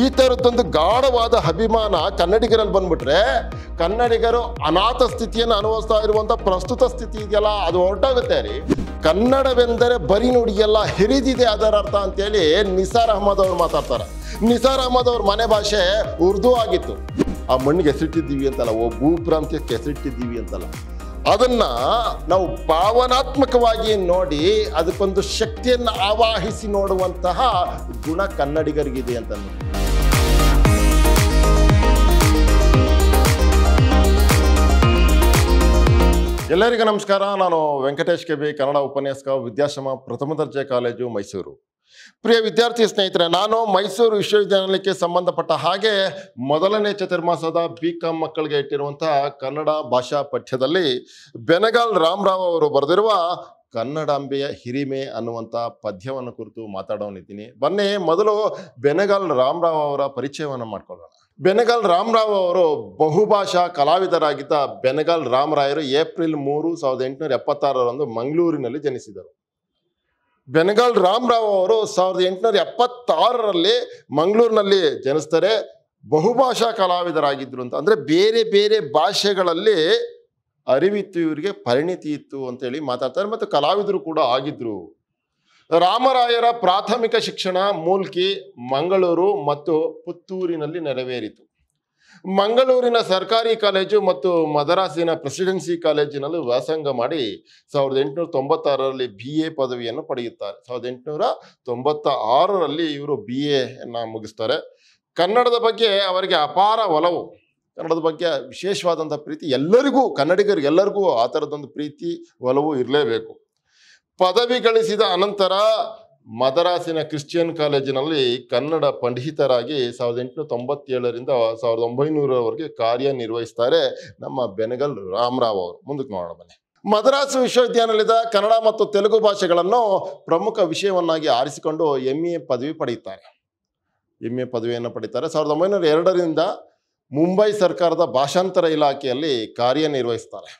ಈ ಥರದ್ದೊಂದು ಗಾಢವಾದ ಅಭಿಮಾನ ಕನ್ನಡಿಗರಲ್ಲಿ ಬಂದ್ಬಿಟ್ರೆ ಕನ್ನಡಿಗರು ಅನಾಥ ಸ್ಥಿತಿಯನ್ನು ಅನುಭವಿಸ್ತಾ ಇರುವಂಥ ಪ್ರಸ್ತುತ ಸ್ಥಿತಿ ಇದೆಯಲ್ಲ ಅದು ಹೊರಟಾಗುತ್ತೆ ರೀ ಕನ್ನಡವೆಂದರೆ ಬರಿ ನುಡಿಯೆಲ್ಲ ಹಿರಿದಿದೆ ಅದರ ಅರ್ಥ ಅಂತೇಳಿ ನಿಸಾರ್ ಅಹಮದ್ ಅವರು ಮಾತಾಡ್ತಾರೆ ನಿಸಾರ್ ಅಹಮದ್ ಅವ್ರ ಮನೆ ಭಾಷೆ ಉರ್ದು ಆಗಿತ್ತು ಆ ಮಣ್ಣಿಗೆ ಹೆಸರಿಟ್ಟಿದ್ದೀವಿ ಅಂತಲ್ಲ ಓ ಭೂ ಪ್ರಾಂತ್ಯಕ್ಕೆ ಹೆಸರಿಟ್ಟಿದ್ದೀವಿ ಅಂತಲ್ಲ ಅದನ್ನು ನಾವು ಭಾವನಾತ್ಮಕವಾಗಿ ನೋಡಿ ಅದಕ್ಕೊಂದು ಶಕ್ತಿಯನ್ನು ಆವಾಹಿಸಿ ನೋಡುವಂತಹ ಗುಣ ಕನ್ನಡಿಗರಿಗಿದೆ ಅಂತ ಎಲ್ಲರಿಗೂ ನಮಸ್ಕಾರ ನಾನು ವೆಂಕಟೇಶ್ ಕೆಬಿ ಕನ್ನಡ ಉಪನ್ಯಾಸಕ ವಿದ್ಯಾಶ್ರಮ ಪ್ರಥಮ ದರ್ಜೆ ಕಾಲೇಜು ಮೈಸೂರು ಪ್ರಿಯ ವಿದ್ಯಾರ್ಥಿ ಸ್ನೇಹಿತರೆ ನಾನು ಮೈಸೂರು ವಿಶ್ವವಿದ್ಯಾನಿಲಯಕ್ಕೆ ಸಂಬಂಧಪಟ್ಟ ಹಾಗೆ ಮೊದಲನೇ ಚತುರ್ಮಾಸದ ಬಿ ಕಾಮ್ ಮಕ್ಕಳಿಗೆ ಇಟ್ಟಿರುವಂತಹ ಕನ್ನಡ ಭಾಷಾ ಪಠ್ಯದಲ್ಲಿ ಬೆನಗಾಲ್ ರಾಮರಾವ್ ಅವರು ಬರೆದಿರುವ ಕನ್ನಡಾಂಬೆಯ ಹಿರಿಮೆ ಅನ್ನುವಂಥ ಪದ್ಯವನ್ನು ಕುರಿತು ಮಾತಾಡೋನಿದ್ದೀನಿ ಬನ್ನಿ ಮೊದಲು ಬೆನಗಾಲ್ ರಾಮರಾವ್ ಅವರ ಪರಿಚಯವನ್ನು ಮಾಡ್ಕೊಳ್ಳೋಣ ಬೆನಗಲ್ ರಾಮರಾವ್ ಅವರು ಬಹುಭಾಷಾ ಕಲಾವಿದರಾಗಿದ್ದ ಬೆನಗಲ್ ರಾಮರಾಯರು ಏಪ್ರಿಲ್ ಮೂರು ಸಾವಿರದ ಎಂಟುನೂರ ಎಪ್ಪತ್ತಾರರಂದು ಮಂಗಳೂರಿನಲ್ಲಿ ಜನಿಸಿದರು ಬೆನಗಲ್ ರಾಮರಾವ್ ಅವರು ಸಾವಿರದ ಎಂಟುನೂರ ಎಪ್ಪತ್ತಾರರಲ್ಲಿ ಮಂಗಳೂರಿನಲ್ಲಿ ಜನಿಸ್ತಾರೆ ಬಹುಭಾಷಾ ಕಲಾವಿದರಾಗಿದ್ದರು ಅಂತ ಅಂದರೆ ಬೇರೆ ಬೇರೆ ಭಾಷೆಗಳಲ್ಲಿ ಅರಿವಿತ್ತು ಇವರಿಗೆ ಪರಿಣಿತಿ ಇತ್ತು ಅಂತೇಳಿ ಮಾತಾಡ್ತಾರೆ ಮತ್ತು ಕಲಾವಿದರು ಕೂಡ ಆಗಿದ್ರು ರಾಮರಾಯರ ಪ್ರಾಥಮಿಕ ಶಿಕ್ಷಣ ಮೂಲ್ಕಿ ಮಂಗಳೂರು ಮತ್ತು ಪುತ್ತೂರಿನಲ್ಲಿ ನೆರವೇರಿತು ಮಂಗಳೂರಿನ ಸರ್ಕಾರಿ ಕಾಲೇಜು ಮತ್ತು ಮದರಾಸಿನ ಪ್ರೆಸಿಡೆನ್ಸಿ ಕಾಲೇಜಿನಲ್ಲಿ ವ್ಯಾಸಂಗ ಮಾಡಿ ಸಾವಿರದ ಎಂಟುನೂರ ತೊಂಬತ್ತಾರರಲ್ಲಿ ಬಿ ಎ ಪದವಿಯನ್ನು ಪಡೆಯುತ್ತಾರೆ ಸಾವಿರದ ಎಂಟುನೂರ ತೊಂಬತ್ತ ಆರರಲ್ಲಿ ಇವರು ಬಿ ಎನ್ನು ಮುಗಿಸ್ತಾರೆ ಕನ್ನಡದ ಬಗ್ಗೆ ಅವರಿಗೆ ಅಪಾರ ಒಲವು ಕನ್ನಡದ ಬಗ್ಗೆ ವಿಶೇಷವಾದಂಥ ಪ್ರೀತಿ ಎಲ್ಲರಿಗೂ ಕನ್ನಡಿಗರಿಗೆಲ್ಲರಿಗೂ ಆ ಥರದೊಂದು ಪ್ರೀತಿ ಒಲವು ಇರಲೇಬೇಕು ಪದವಿ ಗಳಿಸಿದ ಅನಂತರ ಮದರಾಸಿನ ಕ್ರಿಶ್ಚಿಯನ್ ಕಾಲೇಜಿನಲ್ಲಿ ಕನ್ನಡ ಪಂಡಿತರಾಗಿ ಸಾವಿರದ ಎಂಟುನೂರ ತೊಂಬತ್ತೇಳರಿಂದ ಸಾವಿರದ ಒಂಬೈನೂರವರೆಗೆ ಕಾರ್ಯನಿರ್ವಹಿಸ್ತಾರೆ ನಮ್ಮ ಬೆನಗಲ್ ರಾಮರಾವ್ ಅವರು ಮುಂದಕ್ಕೆ ನೋಡೋಣ ಬನ್ನಿ ಮದ್ರಾಸ್ ವಿಶ್ವವಿದ್ಯಾನಿಲಯದ ಕನ್ನಡ ಮತ್ತು ತೆಲುಗು ಭಾಷೆಗಳನ್ನು ಪ್ರಮುಖ ವಿಷಯವನ್ನಾಗಿ ಆರಿಸಿಕೊಂಡು ಎಂ ಎ ಪದವಿ ಪಡೆಯುತ್ತಾರೆ ಎಂ ಎ ಪದವಿಯನ್ನು ಪಡೀತಾರೆ ಸಾವಿರದ ಒಂಬೈನೂರ ಎರಡರಿಂದ ಮುಂಬೈ ಸರ್ಕಾರದ ಭಾಷಾಂತರ ಇಲಾಖೆಯಲ್ಲಿ ಕಾರ್ಯನಿರ್ವಹಿಸ್ತಾರೆ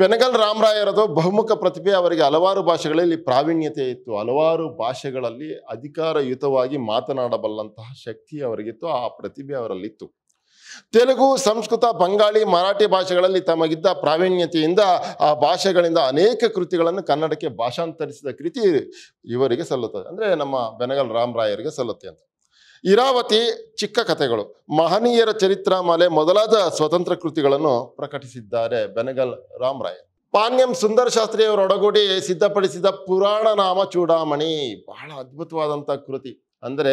ಬೆನಗಲ್ ರಾಮರಾಯರದು ಬಹುಮುಖ ಪ್ರತಿಭೆ ಅವರಿಗೆ ಹಲವಾರು ಭಾಷೆಗಳಲ್ಲಿ ಪ್ರಾವೀಣ್ಯತೆ ಇತ್ತು ಹಲವಾರು ಭಾಷೆಗಳಲ್ಲಿ ಅಧಿಕಾರಯುತವಾಗಿ ಮಾತನಾಡಬಲ್ಲಂತಹ ಶಕ್ತಿ ಅವರಿಗಿತ್ತು ಆ ಪ್ರತಿಭೆ ಅವರಲ್ಲಿತ್ತು ತೆಲುಗು ಸಂಸ್ಕೃತ ಬಂಗಾಳಿ ಮರಾಠಿ ಭಾಷೆಗಳಲ್ಲಿ ತಮಗಿದ್ದ ಪ್ರಾವೀಣ್ಯತೆಯಿಂದ ಆ ಭಾಷೆಗಳಿಂದ ಅನೇಕ ಕೃತಿಗಳನ್ನು ಕನ್ನಡಕ್ಕೆ ಭಾಷಾಂತರಿಸಿದ ಕೃತಿ ಇವರಿಗೆ ಸಲ್ಲುತ್ತದೆ ಅಂದರೆ ನಮ್ಮ ಬೆನಗಲ್ ರಾಮರಾಯರಿಗೆ ಸಲ್ಲುತ್ತೆ ಅಂತ ಇರಾವತಿ ಚಿಕ್ಕ ಕಥೆಗಳು ಮಹನೀಯರ ಚರಿತ್ರಾಮಾಲೆ ಮೊದಲಾದ ಸ್ವತಂತ್ರ ಕೃತಿಗಳನ್ನು ಪ್ರಕಟಿಸಿದ್ದಾರೆ ಬೆನಗಲ್ ರಾಮರಾಯ ಪಾನ್ಯಂ ಸುಂದರ ಶಾಸ್ತ್ರಿಯವರೊಡಗೂಡಿ ಸಿದ್ಧಪಡಿಸಿದ ಪುರಾಣ ನಾಮ ಚೂಡಾಮಣಿ ಬಹಳ ಅದ್ಭುತವಾದಂಥ ಕೃತಿ ಅಂದರೆ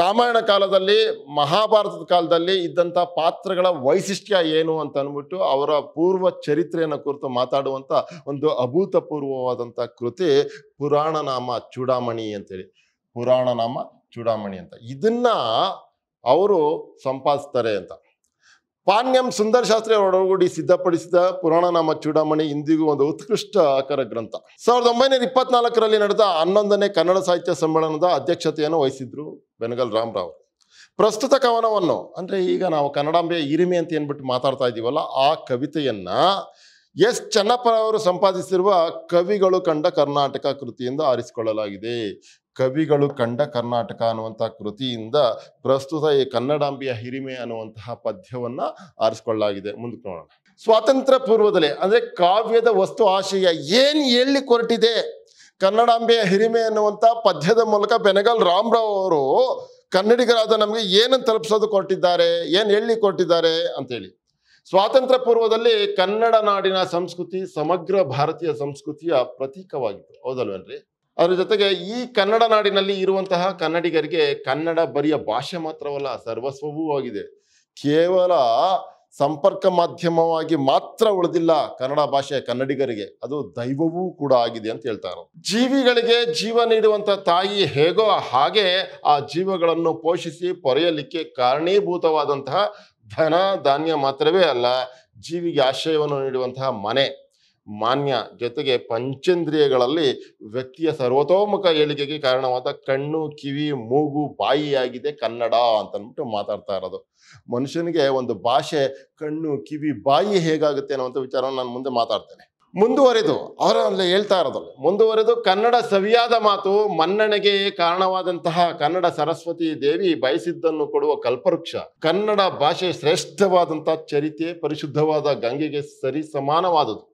ರಾಮಾಯಣ ಕಾಲದಲ್ಲಿ ಮಹಾಭಾರತದ ಕಾಲದಲ್ಲಿ ಇದ್ದಂಥ ಪಾತ್ರಗಳ ವೈಶಿಷ್ಟ್ಯ ಏನು ಅಂತ ಅಂದ್ಬಿಟ್ಟು ಅವರ ಪೂರ್ವ ಚರಿತ್ರೆಯನ್ನು ಕುರಿತು ಮಾತಾಡುವಂಥ ಒಂದು ಅಭೂತಪೂರ್ವವಾದಂಥ ಕೃತಿ ಪುರಾಣ ನಾಮ ಚೂಡಾಮಣಿ ಅಂತೇಳಿ ನಾಮ ಚೂಡಾಮಣಿ ಅಂತ ಇದನ್ನ ಅವರು ಸಂಪಾದಿಸ್ತಾರೆ ಅಂತ ಪಾನ್ಯಂ ಸುಂದರ ಶಾಸ್ತ್ರಿ ಒಡಗೂಡಿ ಸಿದ್ಧಪಡಿಸಿದ ನಾಮ ಚೂಡಾಮಣಿ ಇಂದಿಗೂ ಒಂದು ಉತ್ಕೃಷ್ಟ ಆಕರ ಗ್ರಂಥ ಸಾವಿರದ ಒಂಬೈನೂರ ಇಪ್ಪತ್ನಾಲ್ಕರಲ್ಲಿ ನಡೆದ ಹನ್ನೊಂದನೇ ಕನ್ನಡ ಸಾಹಿತ್ಯ ಸಮ್ಮೇಳನದ ಅಧ್ಯಕ್ಷತೆಯನ್ನು ವಹಿಸಿದ್ರು ಬೆನಗಲ್ ರಾಮರಾವ್ ಪ್ರಸ್ತುತ ಕವನವನ್ನು ಅಂದ್ರೆ ಈಗ ನಾವು ಕನ್ನಡಾಂಬೆ ಹಿರಿಮೆ ಅಂತ ಏನ್ಬಿಟ್ಟು ಮಾತಾಡ್ತಾ ಇದ್ದೀವಲ್ಲ ಆ ಕವಿತೆಯನ್ನ ಎಸ್ ಚನ್ನಪ್ಪನವರು ಸಂಪಾದಿಸಿರುವ ಕವಿಗಳು ಕಂಡ ಕರ್ನಾಟಕ ಕೃತಿಯಿಂದ ಆರಿಸಿಕೊಳ್ಳಲಾಗಿದೆ ಕವಿಗಳು ಕಂಡ ಕರ್ನಾಟಕ ಅನ್ನುವಂತಹ ಕೃತಿಯಿಂದ ಪ್ರಸ್ತುತ ಈ ಕನ್ನಡಾಂಬೆಯ ಹಿರಿಮೆ ಅನ್ನುವಂತಹ ಪದ್ಯವನ್ನ ಆರಿಸ್ಕೊಳ್ಳಲಾಗಿದೆ ಮುಂದಕ್ಕೆ ನೋಡೋಣ ಸ್ವಾತಂತ್ರ್ಯ ಪೂರ್ವದಲ್ಲಿ ಅಂದ್ರೆ ಕಾವ್ಯದ ವಸ್ತು ಆಶಯ ಏನು ಹೇಳಿ ಕೊರಟಿದೆ ಕನ್ನಡಾಂಬೆಯ ಹಿರಿಮೆ ಅನ್ನುವಂಥ ಪದ್ಯದ ಮೂಲಕ ಬೆನಗಲ್ ರಾಮರಾವ್ ಅವರು ಕನ್ನಡಿಗರಾದ ನಮಗೆ ಏನನ್ನು ತಲುಪಿಸೋದು ಕೊಟ್ಟಿದ್ದಾರೆ ಏನು ಹೇಳಿ ಕೊಟ್ಟಿದ್ದಾರೆ ಅಂತೇಳಿ ಸ್ವಾತಂತ್ರ್ಯ ಪೂರ್ವದಲ್ಲಿ ಕನ್ನಡ ನಾಡಿನ ಸಂಸ್ಕೃತಿ ಸಮಗ್ರ ಭಾರತೀಯ ಸಂಸ್ಕೃತಿಯ ಪ್ರತೀಕವಾಗಿತ್ತು ಹೌದಲ್ವೇನ್ರಿ ಅದರ ಜೊತೆಗೆ ಈ ಕನ್ನಡ ನಾಡಿನಲ್ಲಿ ಇರುವಂತಹ ಕನ್ನಡಿಗರಿಗೆ ಕನ್ನಡ ಬರಿಯ ಭಾಷೆ ಮಾತ್ರವಲ್ಲ ಸರ್ವಸ್ವವೂ ಆಗಿದೆ ಕೇವಲ ಸಂಪರ್ಕ ಮಾಧ್ಯಮವಾಗಿ ಮಾತ್ರ ಉಳಿದಿಲ್ಲ ಕನ್ನಡ ಭಾಷೆ ಕನ್ನಡಿಗರಿಗೆ ಅದು ದೈವವೂ ಕೂಡ ಆಗಿದೆ ಅಂತ ಹೇಳ್ತಾರೆ ಜೀವಿಗಳಿಗೆ ಜೀವ ನೀಡುವಂತ ತಾಯಿ ಹೇಗೋ ಹಾಗೆ ಆ ಜೀವಗಳನ್ನು ಪೋಷಿಸಿ ಪೊರೆಯಲಿಕ್ಕೆ ಕಾರಣೀಭೂತವಾದಂತಹ ಧನ ಧಾನ್ಯ ಮಾತ್ರವೇ ಅಲ್ಲ ಜೀವಿಗೆ ಆಶ್ರಯವನ್ನು ನೀಡುವಂತಹ ಮನೆ ಮಾನ್ಯ ಜೊತೆಗೆ ಪಂಚೇಂದ್ರಿಯಗಳಲ್ಲಿ ವ್ಯಕ್ತಿಯ ಸರ್ವತೋಮುಖ ಏಳಿಗೆಗೆ ಕಾರಣವಾದ ಕಣ್ಣು ಕಿವಿ ಮೂಗು ಬಾಯಿಯಾಗಿದೆ ಕನ್ನಡ ಅಂತಂದ್ಬಿಟ್ಟು ಮಾತಾಡ್ತಾ ಇರೋದು ಮನುಷ್ಯನಿಗೆ ಒಂದು ಭಾಷೆ ಕಣ್ಣು ಕಿವಿ ಬಾಯಿ ಹೇಗಾಗುತ್ತೆ ಅನ್ನುವಂಥ ವಿಚಾರ ನಾನು ಮುಂದೆ ಮಾತಾಡ್ತೇನೆ ಮುಂದುವರೆದು ಅವರಲ್ಲಿ ಹೇಳ್ತಾ ಇರೋದು ಮುಂದುವರೆದು ಕನ್ನಡ ಸವಿಯಾದ ಮಾತು ಮನ್ನಣೆಗೆ ಕಾರಣವಾದಂತಹ ಕನ್ನಡ ಸರಸ್ವತಿ ದೇವಿ ಬಯಸಿದ್ದನ್ನು ಕೊಡುವ ಕಲ್ಪವೃಕ್ಷ ಕನ್ನಡ ಭಾಷೆ ಶ್ರೇಷ್ಠವಾದಂತಹ ಚರಿತೆ ಪರಿಶುದ್ಧವಾದ ಗಂಗೆಗೆ ಸರಿ ಸಮಾನವಾದದ್ದು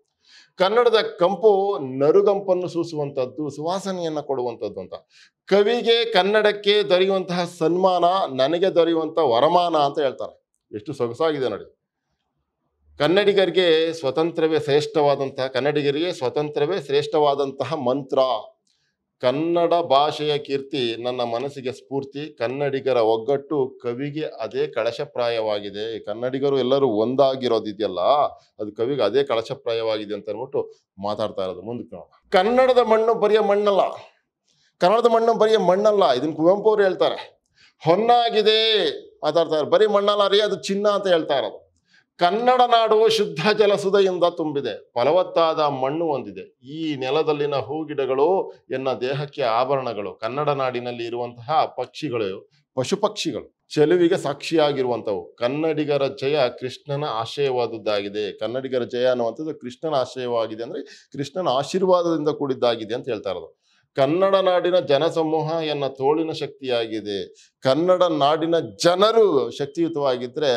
ಕನ್ನಡದ ಕಂಪು ನರುಗಂಪನ್ನು ಸೂಸುವಂಥದ್ದು ಸುವಾಸನೆಯನ್ನು ಕೊಡುವಂಥದ್ದು ಅಂತ ಕವಿಗೆ ಕನ್ನಡಕ್ಕೆ ದೊರೆಯುವಂತಹ ಸನ್ಮಾನ ನನಗೆ ದೊರೆಯುವಂಥ ವರಮಾನ ಅಂತ ಹೇಳ್ತಾರೆ ಎಷ್ಟು ಸೊಗಸಾಗಿದೆ ನೋಡಿ ಕನ್ನಡಿಗರಿಗೆ ಸ್ವತಂತ್ರವೇ ಶ್ರೇಷ್ಠವಾದಂತಹ ಕನ್ನಡಿಗರಿಗೆ ಸ್ವತಂತ್ರವೇ ಶ್ರೇಷ್ಠವಾದಂತಹ ಮಂತ್ರ ಕನ್ನಡ ಭಾಷೆಯ ಕೀರ್ತಿ ನನ್ನ ಮನಸ್ಸಿಗೆ ಸ್ಫೂರ್ತಿ ಕನ್ನಡಿಗರ ಒಗ್ಗಟ್ಟು ಕವಿಗೆ ಅದೇ ಕಳಶಪ್ರಾಯವಾಗಿದೆ ಕನ್ನಡಿಗರು ಎಲ್ಲರೂ ಒಂದಾಗಿರೋದಿದೆಯಲ್ಲ ಅದು ಕವಿಗೆ ಅದೇ ಕಳಶಪ್ರಾಯವಾಗಿದೆ ಅಂತ ಅನ್ಬಿಟ್ಟು ಮಾತಾಡ್ತಾ ಇರೋದು ಮುಂದಕ್ಕೆ ಕನ್ನಡದ ಮಣ್ಣು ಬರಿಯ ಮಣ್ಣಲ್ಲ ಕನ್ನಡದ ಮಣ್ಣು ಬರಿಯ ಮಣ್ಣಲ್ಲ ಇದನ್ನ ಕುವೆಂಪು ಅವ್ರು ಹೇಳ್ತಾರೆ ಹೊನ್ನಾಗಿದೆ ಮಾತಾಡ್ತಾರೆ ಬರೀ ಮಣ್ಣಲ್ಲ ರೀ ಅದು ಚಿನ್ನ ಅಂತ ಹೇಳ್ತಾ ಇರೋದು ಕನ್ನಡ ನಾಡು ಶುದ್ಧ ಜಲಸುಧೆಯಿಂದ ತುಂಬಿದೆ ಫಲವತ್ತಾದ ಮಣ್ಣು ಹೊಂದಿದೆ ಈ ನೆಲದಲ್ಲಿನ ಹೂಗಿಡಗಳು ಎನ್ನ ದೇಹಕ್ಕೆ ಆಭರಣಗಳು ಕನ್ನಡ ನಾಡಿನಲ್ಲಿ ಇರುವಂತಹ ಪಕ್ಷಿಗಳು ಪಶು ಪಕ್ಷಿಗಳು ಚೆಲುವಿಗೆ ಸಾಕ್ಷಿಯಾಗಿರುವಂಥವು ಕನ್ನಡಿಗರ ಜಯ ಕೃಷ್ಣನ ಆಶಯವಾದದ್ದಾಗಿದೆ ಕನ್ನಡಿಗರ ಜಯ ಅನ್ನುವಂಥದ್ದು ಕೃಷ್ಣನ ಆಶಯವಾಗಿದೆ ಅಂದರೆ ಕೃಷ್ಣನ ಆಶೀರ್ವಾದದಿಂದ ಕೂಡಿದ್ದಾಗಿದೆ ಅಂತ ಹೇಳ್ತಾ ಇರೋದು ಕನ್ನಡ ನಾಡಿನ ಜನಸಮೂಹ ಎನ್ನ ತೋಳಿನ ಶಕ್ತಿಯಾಗಿದೆ ಕನ್ನಡ ನಾಡಿನ ಜನರು ಶಕ್ತಿಯುತವಾಗಿದ್ದರೆ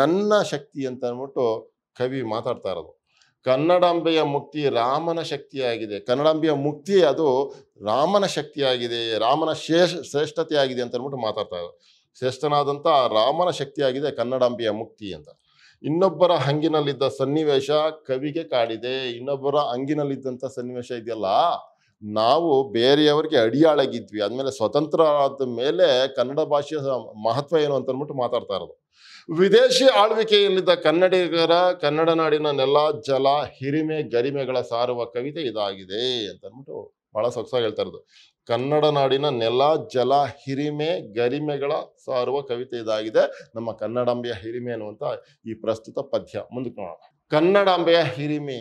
ನನ್ನ ಶಕ್ತಿ ಅಂತ ಅಂದ್ಬಿಟ್ಟು ಕವಿ ಮಾತಾಡ್ತಾ ಇರೋದು ಕನ್ನಡಾಂಬೆಯ ಮುಕ್ತಿ ರಾಮನ ಶಕ್ತಿಯಾಗಿದೆ ಕನ್ನಡಾಂಬೆಯ ಮುಕ್ತಿ ಅದು ರಾಮನ ಶಕ್ತಿಯಾಗಿದೆ ರಾಮನ ಶ್ರೇಷ್ಠತೆ ಶ್ರೇಷ್ಠತೆಯಾಗಿದೆ ಅಂತ ಅಂದ್ಬಿಟ್ಟು ಮಾತಾಡ್ತಾ ಇರೋದು ಶ್ರೇಷ್ಠನಾದಂಥ ರಾಮನ ಶಕ್ತಿಯಾಗಿದೆ ಕನ್ನಡಾಂಬೆಯ ಮುಕ್ತಿ ಅಂತ ಇನ್ನೊಬ್ಬರ ಹಂಗಿನಲ್ಲಿದ್ದ ಸನ್ನಿವೇಶ ಕವಿಗೆ ಕಾಡಿದೆ ಇನ್ನೊಬ್ಬರ ಹಂಗಿನಲ್ಲಿದ್ದಂಥ ಸನ್ನಿವೇಶ ಇದೆಯಲ್ಲ ನಾವು ಬೇರೆಯವರಿಗೆ ಅಡಿಯಾಳಾಗಿದ್ವಿ ಅದ್ಮೇಲೆ ಸ್ವತಂತ್ರ ಆದ ಮೇಲೆ ಕನ್ನಡ ಭಾಷೆಯ ಮಹತ್ವ ಏನು ಅಂತ ಅಂದ್ಬಿಟ್ಟು ಮಾತಾಡ್ತಾ ಇರೋದು ವಿದೇಶಿ ಆಳ್ವಿಕೆಯಲ್ಲಿದ್ದ ಕನ್ನಡಿಗರ ಕನ್ನಡ ನಾಡಿನ ನೆಲ ಜಲ ಹಿರಿಮೆ ಗರಿಮೆಗಳ ಸಾರುವ ಕವಿತೆ ಇದಾಗಿದೆ ಅಂತ ಭಾಳ ಬಹಳ ಸೊಗಸಾಗಿ ಹೇಳ್ತಾ ಇರೋದು ಕನ್ನಡ ನಾಡಿನ ನೆಲ ಜಲ ಹಿರಿಮೆ ಗರಿಮೆಗಳ ಸಾರುವ ಕವಿತೆ ಇದಾಗಿದೆ ನಮ್ಮ ಕನ್ನಡಾಂಬೆಯ ಹಿರಿಮೆ ಅನ್ನುವಂಥ ಈ ಪ್ರಸ್ತುತ ಪದ್ಯ ಮುಂದಕ್ಕೆ ನೋಡೋಣ ಕನ್ನಡಾಂಬೆಯ ಹಿರಿಮೆ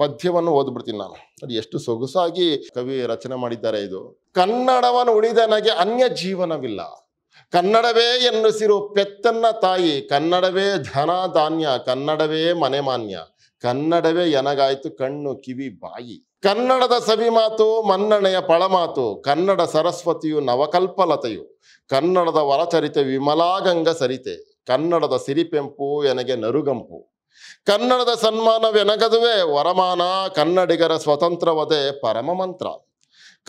ಪದ್ಯವನ್ನು ಓದ್ಬಿಡ್ತೀನಿ ನಾನು ಅದು ಎಷ್ಟು ಸೊಗಸಾಗಿ ಕವಿ ರಚನೆ ಮಾಡಿದ್ದಾರೆ ಇದು ಕನ್ನಡವನ್ನು ಉಳಿದನಗೆ ಅನ್ಯ ಜೀವನವಿಲ್ಲ ಕನ್ನಡವೇ ಎನ್ನುಸಿರು ಪೆತ್ತನ್ನ ತಾಯಿ ಕನ್ನಡವೇ ಧನ ಧಾನ್ಯ ಕನ್ನಡವೇ ಮನೆ ಮಾನ್ಯ ಕನ್ನಡವೇ ಎನಗಾಯ್ತು ಕಣ್ಣು ಕಿವಿ ಬಾಯಿ ಕನ್ನಡದ ಸವಿ ಮಾತು ಮನ್ನಣೆಯ ಪಳಮಾತು ಕನ್ನಡ ಸರಸ್ವತಿಯು ನವಕಲ್ಪಲತೆಯು ಕನ್ನಡದ ವರಚರಿತೆ ವಿಮಲಾಗಂಗ ಸರಿತೆ ಕನ್ನಡದ ಸಿರಿಪೆಂಪು ಎನಗೆ ನರುಗಂಪು ಕನ್ನಡದ ಸನ್ಮಾನವೆನಗದುವೆ ವರಮಾನ ಕನ್ನಡಿಗರ ಸ್ವತಂತ್ರವದೆ ಪರಮ ಮಂತ್ರ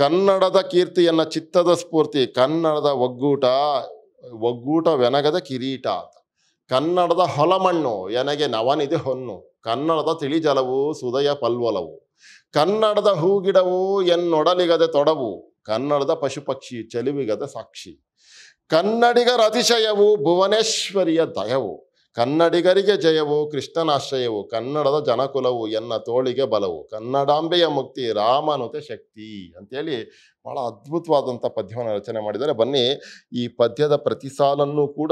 ಕನ್ನಡದ ಕೀರ್ತಿಯನ್ನ ಚಿತ್ತದ ಸ್ಫೂರ್ತಿ ಕನ್ನಡದ ಒಗ್ಗೂಟ ವೆನಗದ ಕಿರೀಟ ಕನ್ನಡದ ಹೊಲಮಣ್ಣು ಎನಗೆ ನವನಿದೆ ಹೊನ್ನು ಕನ್ನಡದ ತಿಳಿಜಲವು ಸುದಯ ಪಲ್ವಲವು ಕನ್ನಡದ ಹೂಗಿಡವು ಎನ್ನೊಡಲಿಗದೆ ತೊಡವು ಕನ್ನಡದ ಪಶುಪಕ್ಷಿ ಚೆಲುವಿಗದ ಸಾಕ್ಷಿ ಕನ್ನಡಿಗರ ಅತಿಶಯವು ಭುವನೇಶ್ವರಿಯ ದಯವು ಕನ್ನಡಿಗರಿಗೆ ಜಯವು ಕೃಷ್ಣನಾಶ್ರಯವು ಕನ್ನಡದ ಜನಕುಲವು ಎನ್ನ ತೋಳಿಗೆ ಬಲವು ಕನ್ನಡಾಂಬೆಯ ಮುಕ್ತಿ ರಾಮನುತೆ ಶಕ್ತಿ ಅಂತೇಳಿ ಬಹಳ ಅದ್ಭುತವಾದಂಥ ಪದ್ಯವನ್ನು ರಚನೆ ಮಾಡಿದರೆ ಬನ್ನಿ ಈ ಪದ್ಯದ ಪ್ರತಿ ಸಾಲನ್ನು ಕೂಡ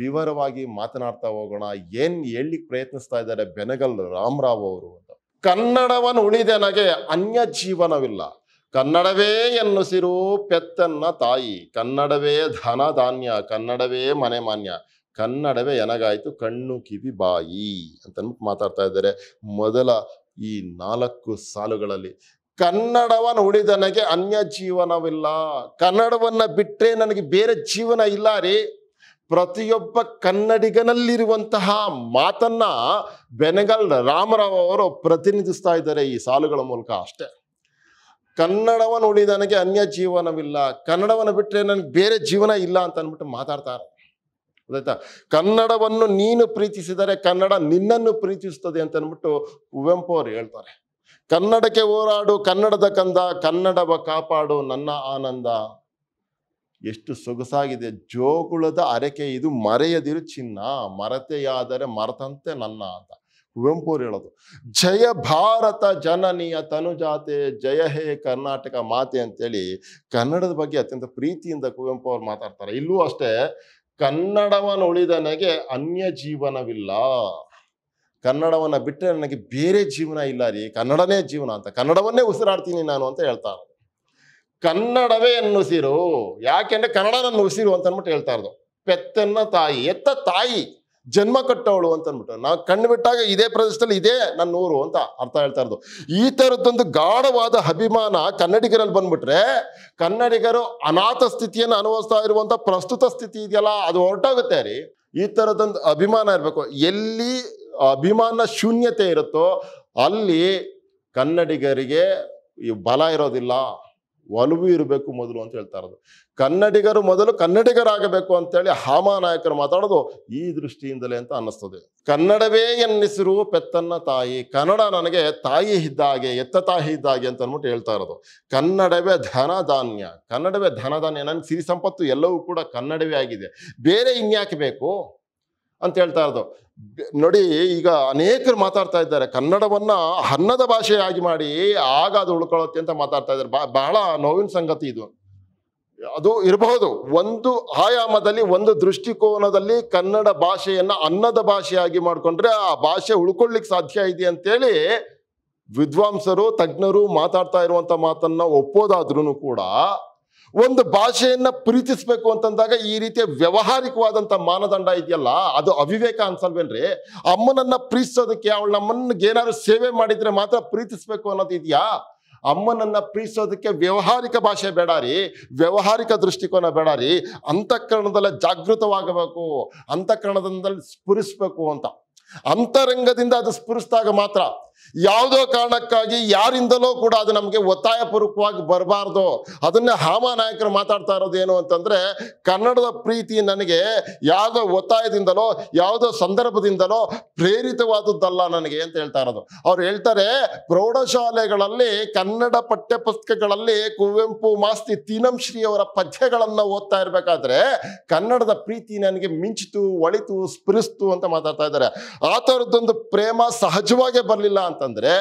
ವಿವರವಾಗಿ ಮಾತನಾಡ್ತಾ ಹೋಗೋಣ ಏನು ಹೇಳಲಿಕ್ಕೆ ಪ್ರಯತ್ನಿಸ್ತಾ ಇದ್ದಾರೆ ಬೆನಗಲ್ ರಾಮರಾವ್ ಅವರು ಅಂತ ಕನ್ನಡವನ್ನು ಉಳಿದೆನಗೆ ಅನ್ಯ ಜೀವನವಿಲ್ಲ ಕನ್ನಡವೇ ಎನ್ನುಸಿರು ಪೆತ್ತನ್ನ ತಾಯಿ ಕನ್ನಡವೇ ಧನ ಧಾನ್ಯ ಕನ್ನಡವೇ ಮನೆ ಮಾನ್ಯ ಕನ್ನಡವೇ ಏನಾಗಾಯಿತು ಕಣ್ಣು ಕಿವಿ ಬಾಯಿ ಅಂತನ್ಬಿಟ್ಟು ಮಾತಾಡ್ತಾ ಇದ್ದಾರೆ ಮೊದಲ ಈ ನಾಲ್ಕು ಸಾಲುಗಳಲ್ಲಿ ಕನ್ನಡವನ್ನ ಉಳಿದನಗೆ ಅನ್ಯ ಜೀವನವಿಲ್ಲ ಕನ್ನಡವನ್ನ ಬಿಟ್ಟರೆ ನನಗೆ ಬೇರೆ ಜೀವನ ಇಲ್ಲ ರೀ ಪ್ರತಿಯೊಬ್ಬ ಕನ್ನಡಿಗನಲ್ಲಿರುವಂತಹ ಮಾತನ್ನ ಬೆನಗಲ್ ರಾಮರಾವ್ ಅವರು ಪ್ರತಿನಿಧಿಸ್ತಾ ಇದ್ದಾರೆ ಈ ಸಾಲುಗಳ ಮೂಲಕ ಅಷ್ಟೇ ಕನ್ನಡವನ್ನು ನನಗೆ ಅನ್ಯ ಜೀವನವಿಲ್ಲ ಕನ್ನಡವನ್ನು ಬಿಟ್ಟರೆ ನನಗೆ ಬೇರೆ ಜೀವನ ಇಲ್ಲ ಅಂತ ಅಂದ್ಬಿಟ್ಟು ಮಾತಾಡ್ತಾರೆ ಗೊತ್ತಾಯ್ತಾ ಕನ್ನಡವನ್ನು ನೀನು ಪ್ರೀತಿಸಿದರೆ ಕನ್ನಡ ನಿನ್ನನ್ನು ಪ್ರೀತಿಸ್ತದೆ ಅಂತ ಅಂದ್ಬಿಟ್ಟು ಕುವೆಂಪು ಅವರು ಹೇಳ್ತಾರೆ ಕನ್ನಡಕ್ಕೆ ಹೋರಾಡು ಕನ್ನಡದ ಕಂದ ಕನ್ನಡವ ಕಾಪಾಡು ನನ್ನ ಆನಂದ ಎಷ್ಟು ಸೊಗಸಾಗಿದೆ ಜೋಗುಳದ ಅರಕೆ ಇದು ಮರೆಯದಿರು ಚಿನ್ನ ಮರತೆಯಾದರೆ ಮರತಂತೆ ನನ್ನ ಅಂತ ಕುವೆಂಪು ಹೇಳೋದು ಜಯ ಭಾರತ ಜನನಿಯ ತನುಜಾತೆ ಜಯ ಹೇ ಕರ್ನಾಟಕ ಮಾತೆ ಅಂತೇಳಿ ಕನ್ನಡದ ಬಗ್ಗೆ ಅತ್ಯಂತ ಪ್ರೀತಿಯಿಂದ ಕುವೆಂಪು ಅವ್ರು ಮಾತಾಡ್ತಾರೆ ಇಲ್ಲೂ ಅಷ್ಟೇ ಉಳಿದ ನನಗೆ ಅನ್ಯ ಜೀವನವಿಲ್ಲ ಕನ್ನಡವನ್ನು ಬಿಟ್ಟರೆ ನನಗೆ ಬೇರೆ ಜೀವನ ಇಲ್ಲ ರೀ ಕನ್ನಡನೇ ಜೀವನ ಅಂತ ಕನ್ನಡವನ್ನೇ ಉಸಿರಾಡ್ತೀನಿ ನಾನು ಅಂತ ಹೇಳ್ತಾ ಇರೋದು ಕನ್ನಡವೇ ಉಸಿರು ಯಾಕೆಂದ್ರೆ ಕನ್ನಡ ಉಸಿರು ಅಂತ ಅಂದ್ಬಿಟ್ಟು ಹೇಳ್ತಾ ಇರೋದು ಪೆತ್ತನ್ನ ತಾಯಿ ಎತ್ತ ತಾಯಿ ಜನ್ಮ ಕಟ್ಟವಳು ಅಂತ ಅಂದ್ಬಿಟ್ಟು ನಾವು ಕಣ್ಣು ಬಿಟ್ಟಾಗ ಇದೇ ಪ್ರದೇಶದಲ್ಲಿ ಇದೇ ನನ್ನ ಊರು ಅಂತ ಅರ್ಥ ಹೇಳ್ತಾ ಇರೋದು ಈ ಥರದ್ದೊಂದು ಗಾಢವಾದ ಅಭಿಮಾನ ಕನ್ನಡಿಗರಲ್ಲಿ ಬಂದ್ಬಿಟ್ರೆ ಕನ್ನಡಿಗರು ಅನಾಥ ಸ್ಥಿತಿಯನ್ನು ಅನುಭವಿಸ್ತಾ ಇರುವಂಥ ಪ್ರಸ್ತುತ ಸ್ಥಿತಿ ಇದೆಯಲ್ಲ ಅದು ಹೊರಟಾಗುತ್ತೆ ರೀ ಈ ಥರದ್ದೊಂದು ಅಭಿಮಾನ ಇರಬೇಕು ಎಲ್ಲಿ ಅಭಿಮಾನ ಶೂನ್ಯತೆ ಇರುತ್ತೋ ಅಲ್ಲಿ ಕನ್ನಡಿಗರಿಗೆ ಈ ಬಲ ಇರೋದಿಲ್ಲ ಒಲವು ಇರಬೇಕು ಮೊದಲು ಅಂತ ಹೇಳ್ತಾ ಇರೋದು ಕನ್ನಡಿಗರು ಮೊದಲು ಕನ್ನಡಿಗರಾಗಬೇಕು ಅಂತೇಳಿ ಹಾಮ ನಾಯಕರು ಮಾತಾಡೋದು ಈ ದೃಷ್ಟಿಯಿಂದಲೇ ಅಂತ ಅನ್ನಿಸ್ತದೆ ಕನ್ನಡವೇ ಎನ್ನಿಸಿರು ಪೆತ್ತನ್ನ ತಾಯಿ ಕನ್ನಡ ನನಗೆ ತಾಯಿ ಇದ್ದಾಗೆ ಎತ್ತ ತಾಯಿ ಇದ್ದಾಗೆ ಅಂತ ಅಂದ್ಬಿಟ್ಟು ಹೇಳ್ತಾ ಇರೋದು ಕನ್ನಡವೇ ಧನ ಧಾನ್ಯ ಕನ್ನಡವೇ ಧನ ಧಾನ್ಯ ನನ್ನ ಸಿರಿ ಸಂಪತ್ತು ಎಲ್ಲವೂ ಕೂಡ ಕನ್ನಡವೇ ಆಗಿದೆ ಬೇರೆ ಇನ್ಯಾಕೆ ಬೇಕು ಅಂತ ಹೇಳ್ತಾ ಇರೋದು ನೋಡಿ ಈಗ ಅನೇಕರು ಮಾತಾಡ್ತಾ ಇದ್ದಾರೆ ಕನ್ನಡವನ್ನ ಅನ್ನದ ಭಾಷೆಯಾಗಿ ಮಾಡಿ ಆಗ ಅದು ಉಳ್ಕೊಳ್ಳುತ್ತೆ ಅಂತ ಮಾತಾಡ್ತಾ ಇದ್ದಾರೆ ಬಹಳ ನೋವಿನ ಸಂಗತಿ ಇದು ಅದು ಇರಬಹುದು ಒಂದು ಆಯಾಮದಲ್ಲಿ ಒಂದು ದೃಷ್ಟಿಕೋನದಲ್ಲಿ ಕನ್ನಡ ಭಾಷೆಯನ್ನ ಅನ್ನದ ಭಾಷೆಯಾಗಿ ಮಾಡಿಕೊಂಡ್ರೆ ಆ ಭಾಷೆ ಉಳ್ಕೊಳ್ಳಿಕ್ ಸಾಧ್ಯ ಇದೆ ಅಂತೇಳಿ ವಿದ್ವಾಂಸರು ತಜ್ಞರು ಮಾತಾಡ್ತಾ ಇರುವಂತ ಮಾತನ್ನ ಒಪ್ಪೋದಾದ್ರೂ ಕೂಡ ಒಂದು ಭಾಷೆಯನ್ನ ಪ್ರೀತಿಸ್ಬೇಕು ಅಂತಂದಾಗ ಈ ರೀತಿಯ ವ್ಯವಹಾರಿಕವಾದಂಥ ಮಾನದಂಡ ಇದೆಯಲ್ಲ ಅದು ಅವಿವೇಕ ಅನ್ಸಲ್ವೇನ್ರಿ ಅಮ್ಮನನ್ನ ಪ್ರೀತಿಸೋದಕ್ಕೆ ಅವಳ ನಮ್ಮನ್ಗೆ ಏನಾದ್ರು ಸೇವೆ ಮಾಡಿದ್ರೆ ಮಾತ್ರ ಪ್ರೀತಿಸ್ಬೇಕು ಅನ್ನೋದು ಇದೆಯಾ ಅಮ್ಮನನ್ನ ಪ್ರೀತಿಸೋದಕ್ಕೆ ವ್ಯವಹಾರಿಕ ಭಾಷೆ ಬೇಡ ರೀ ವ್ಯವಹಾರಿಕ ದೃಷ್ಟಿಕೋನ ಬೇಡ ರೀ ಅಂತಃಕರಣದಲ್ಲೇ ಜಾಗೃತವಾಗಬೇಕು ಅಂತಃಕರಣದಲ್ಲಿ ಸ್ಫುರಿಸ್ಬೇಕು ಅಂತ ಅಂತರಂಗದಿಂದ ಅದು ಸ್ಫುರಿಸಿದಾಗ ಮಾತ್ರ ಯಾವುದೋ ಕಾರಣಕ್ಕಾಗಿ ಯಾರಿಂದಲೋ ಕೂಡ ಅದು ನಮಗೆ ಒತ್ತಾಯಪೂರ್ವಕವಾಗಿ ಬರಬಾರ್ದು ಅದನ್ನೇ ಹಾಮ ನಾಯಕರು ಮಾತಾಡ್ತಾ ಇರೋದು ಏನು ಅಂತಂದ್ರೆ ಕನ್ನಡದ ಪ್ರೀತಿ ನನಗೆ ಯಾವುದೋ ಒತ್ತಾಯದಿಂದಲೋ ಯಾವುದೋ ಸಂದರ್ಭದಿಂದಲೋ ಪ್ರೇರಿತವಾದದ್ದಲ್ಲ ನನಗೆ ಅಂತ ಹೇಳ್ತಾ ಇರೋದು ಅವ್ರು ಹೇಳ್ತಾರೆ ಪ್ರೌಢಶಾಲೆಗಳಲ್ಲಿ ಕನ್ನಡ ಪಠ್ಯಪುಸ್ತಕಗಳಲ್ಲಿ ಕುವೆಂಪು ಮಾಸ್ತಿ ಅವರ ಪದ್ಯಗಳನ್ನು ಓದ್ತಾ ಇರಬೇಕಾದ್ರೆ ಕನ್ನಡದ ಪ್ರೀತಿ ನನಗೆ ಮಿಂಚಿತು ಒಳಿತು ಸ್ಫುರಿಸ್ತು ಅಂತ ಮಾತಾಡ್ತಾ ಇದ್ದಾರೆ ಆ ಥರದ್ದೊಂದು ಪ್ರೇಮ ಸಹಜವಾಗೇ ಬರಲಿಲ್ಲ ಅಂತಂದರೆ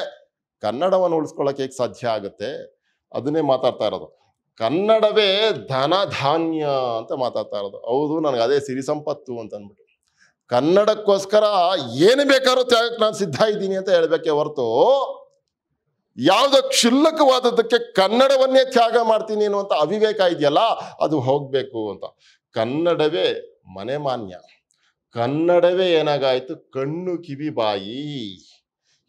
ಕನ್ನಡವನ್ನು ಉಳಿಸ್ಕೊಳ್ಳೋಕೆ ಹೇಗೆ ಸಾಧ್ಯ ಆಗುತ್ತೆ ಅದನ್ನೇ ಮಾತಾಡ್ತಾ ಇರೋದು ಕನ್ನಡವೇ ಧನ ಧಾನ್ಯ ಅಂತ ಮಾತಾಡ್ತಾ ಇರೋದು ಹೌದು ನನಗೆ ಅದೇ ಸಿರಿ ಸಂಪತ್ತು ಅಂತ ಅಂದ್ಬಿಟ್ಟು ಕನ್ನಡಕ್ಕೋಸ್ಕರ ಏನು ಬೇಕಾದ್ರೂ ತ್ಯಾಗಕ್ಕೆ ನಾನು ಸಿದ್ಧ ಇದ್ದೀನಿ ಅಂತ ಹೇಳಬೇಕೆ ಹೊರತು ಯಾವುದೋ ಕ್ಷುಲ್ಲಕವಾದದ್ದಕ್ಕೆ ಕನ್ನಡವನ್ನೇ ತ್ಯಾಗ ಮಾಡ್ತೀನಿ ಅನ್ನುವಂಥ ಅವಿವೇಕ ಇದೆಯಲ್ಲ ಅದು ಹೋಗಬೇಕು ಅಂತ ಕನ್ನಡವೇ ಮನೆ ಮಾನ್ಯ ಕನ್ನಡವೇ ಏನಾಗಾಯಿತು ಕಣ್ಣು ಕಿವಿ ಬಾಯಿ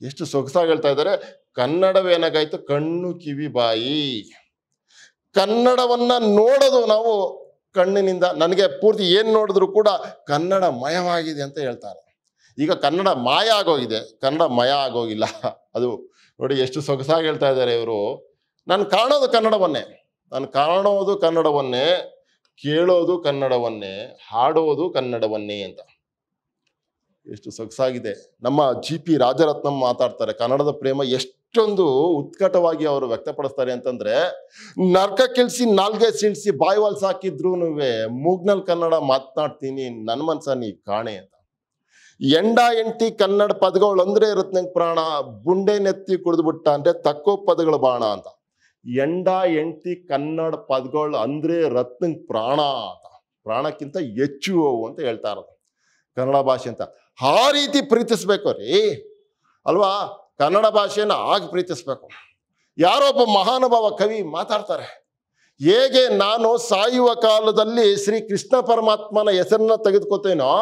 ಎಷ್ಟು ಸೊಗಸಾಗಿ ಹೇಳ್ತಾ ಇದ್ದಾರೆ ಏನಾಗಾಯ್ತು ಕಣ್ಣು ಕಿವಿ ಬಾಯಿ ಕನ್ನಡವನ್ನ ನೋಡೋದು ನಾವು ಕಣ್ಣಿನಿಂದ ನನಗೆ ಪೂರ್ತಿ ಏನು ನೋಡಿದ್ರು ಕೂಡ ಕನ್ನಡ ಮಯವಾಗಿದೆ ಅಂತ ಹೇಳ್ತಾರೆ ಈಗ ಕನ್ನಡ ಮಾಯ ಆಗೋಗಿದೆ ಕನ್ನಡ ಮಯ ಆಗೋಗಿಲ್ಲ ಅದು ನೋಡಿ ಎಷ್ಟು ಸೊಗಸಾಗಿ ಹೇಳ್ತಾ ಇದ್ದಾರೆ ಇವರು ನಾನು ಕಾಣೋದು ಕನ್ನಡವನ್ನೇ ನಾನು ಕಾಣೋದು ಕನ್ನಡವನ್ನೇ ಕೇಳೋದು ಕನ್ನಡವನ್ನೇ ಹಾಡೋದು ಕನ್ನಡವನ್ನೇ ಅಂತ ಎಷ್ಟು ಸೊಗಸಾಗಿದೆ ನಮ್ಮ ಜಿ ಪಿ ರಾಜರತ್ನಂ ಮಾತಾಡ್ತಾರೆ ಕನ್ನಡದ ಪ್ರೇಮ ಎಷ್ಟೊಂದು ಉತ್ಕಟವಾಗಿ ಅವರು ವ್ಯಕ್ತಪಡಿಸ್ತಾರೆ ಅಂತಂದ್ರೆ ನರ್ಕ ಕೆಲ್ಸಿ ನಾಲ್ಗೆ ಸಿಳ್ಸಿ ಬಾಯ್ವಾಲ್ ಸಾಕಿದ್ರು ಮೂಗ್ನಲ್ ಕನ್ನಡ ಮಾತನಾಡ್ತೀನಿ ನನ್ನ ಮನ್ಸ ನೀ ಕಾಣೆ ಅಂತ ಎಂಡ ಎಂಟಿ ಕನ್ನಡ ಪದಗಳು ಅಂದ್ರೆ ಇರುತ್ತೆ ಪ್ರಾಣ ಬುಂಡೆ ನೆತ್ತಿ ಕುಡಿದ್ಬಿಟ್ಟ ಅಂದ್ರೆ ತಕ್ಕೋ ಪದಗಳು ಬಾಣ ಅಂತ ಎಂಡ ಎಂಟಿ ಕನ್ನಡ ಪದಗಳು ಅಂದ್ರೆ ರತ್ನಂಗ್ ಪ್ರಾಣ ಅಂತ ಪ್ರಾಣಕ್ಕಿಂತ ಹೆಚ್ಚು ಅಂತ ಹೇಳ್ತಾ ಇರೋದು ಕನ್ನಡ ಭಾಷೆ ಅಂತ ಆ ರೀತಿ ಪ್ರೀತಿಸ್ಬೇಕು ರೀ ಅಲ್ವಾ ಕನ್ನಡ ಭಾಷೆಯನ್ನು ಆಗಿ ಪ್ರೀತಿಸ್ಬೇಕು ಯಾರೋ ಒಬ್ಬ ಮಹಾನುಭಾವ ಕವಿ ಮಾತಾಡ್ತಾರೆ ಹೇಗೆ ನಾನು ಸಾಯುವ ಕಾಲದಲ್ಲಿ ಶ್ರೀ ಕೃಷ್ಣ ಪರಮಾತ್ಮನ ಹೆಸರನ್ನ ತೆಗೆದುಕೊತೇನೋ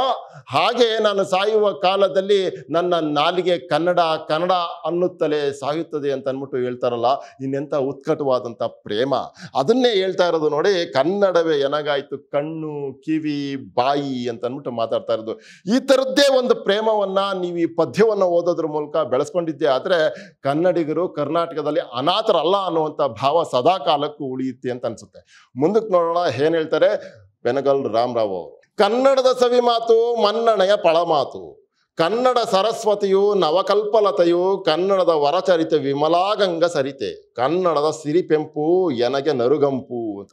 ಹಾಗೆ ನಾನು ಸಾಯುವ ಕಾಲದಲ್ಲಿ ನನ್ನ ನಾಲಿಗೆ ಕನ್ನಡ ಕನ್ನಡ ಅನ್ನುತ್ತಲೇ ಸಾಯುತ್ತದೆ ಅಂತ ಅಂದ್ಬಿಟ್ಟು ಹೇಳ್ತಾರಲ್ಲ ಇನ್ನೆಂಥ ಉತ್ಕಟವಾದಂಥ ಪ್ರೇಮ ಅದನ್ನೇ ಹೇಳ್ತಾ ಇರೋದು ನೋಡಿ ಕನ್ನಡವೇ ಏನಾಗಾಯ್ತು ಕಣ್ಣು ಕಿವಿ ಬಾಯಿ ಅಂತ ಅಂದ್ಬಿಟ್ಟು ಮಾತಾಡ್ತಾ ಇರೋದು ಈ ಥರದ್ದೇ ಒಂದು ಪ್ರೇಮವನ್ನು ನೀವು ಈ ಪದ್ಯವನ್ನು ಓದೋದ್ರ ಮೂಲಕ ಬೆಳೆಸ್ಕೊಂಡಿದ್ದೆ ಆದರೆ ಕನ್ನಡಿಗರು ಕರ್ನಾಟಕದಲ್ಲಿ ಅನಾಥರಲ್ಲ ಅನ್ನುವಂಥ ಭಾವ ಸದಾ ಕಾಲಕ್ಕೂ ಉಳಿಯುತ್ತೆ ಅಂತ ಅನ್ಸುತ್ತೆ ಮುಂದಕ್ಕೆ ನೋಡೋಣ ಏನ್ ಹೇಳ್ತಾರೆ ಬೆನಗಲ್ ರಾಮರಾವ್ ಕನ್ನಡದ ಸವಿ ಮಾತು ಮನ್ನಣೆಯ ಪಳಮಾತು ಕನ್ನಡ ಸರಸ್ವತಿಯು ನವಕಲ್ಪಲತೆಯು ಕನ್ನಡದ ವರಚರಿತೆ ವಿಮಲಾಗಂಗ ಸರಿತೆ ಕನ್ನಡದ ಸಿರಿಪೆಂಪು ಎನಗೆ ನರುಗಂಪು ಅಂತ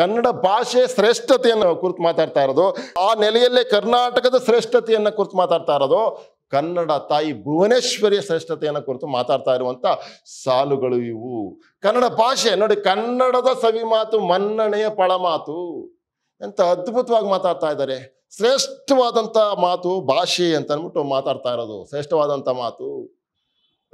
ಕನ್ನಡ ಭಾಷೆ ಶ್ರೇಷ್ಠತೆಯನ್ನು ಕುರಿತು ಮಾತಾಡ್ತಾ ಇರೋದು ಆ ನೆಲೆಯಲ್ಲೇ ಕರ್ನಾಟಕದ ಶ್ರೇಷ್ಠತೆಯನ್ನು ಕುರಿತು ಮಾತಾಡ್ತಾ ಇರೋದು ಕನ್ನಡ ತಾಯಿ ಭುವನೇಶ್ವರಿಯ ಶ್ರೇಷ್ಠತೆಯನ್ನು ಕುರಿತು ಮಾತಾಡ್ತಾ ಇರುವಂಥ ಸಾಲುಗಳು ಇವು ಕನ್ನಡ ಭಾಷೆ ನೋಡಿ ಕನ್ನಡದ ಸವಿ ಮಾತು ಮನ್ನಣೆಯ ಮಾತು ಎಂತ ಅದ್ಭುತವಾಗಿ ಮಾತಾಡ್ತಾ ಇದ್ದಾರೆ ಶ್ರೇಷ್ಠವಾದಂಥ ಮಾತು ಭಾಷೆ ಅಂತ ಅಂದ್ಬಿಟ್ಟು ಮಾತಾಡ್ತಾ ಇರೋದು ಶ್ರೇಷ್ಠವಾದಂಥ ಮಾತು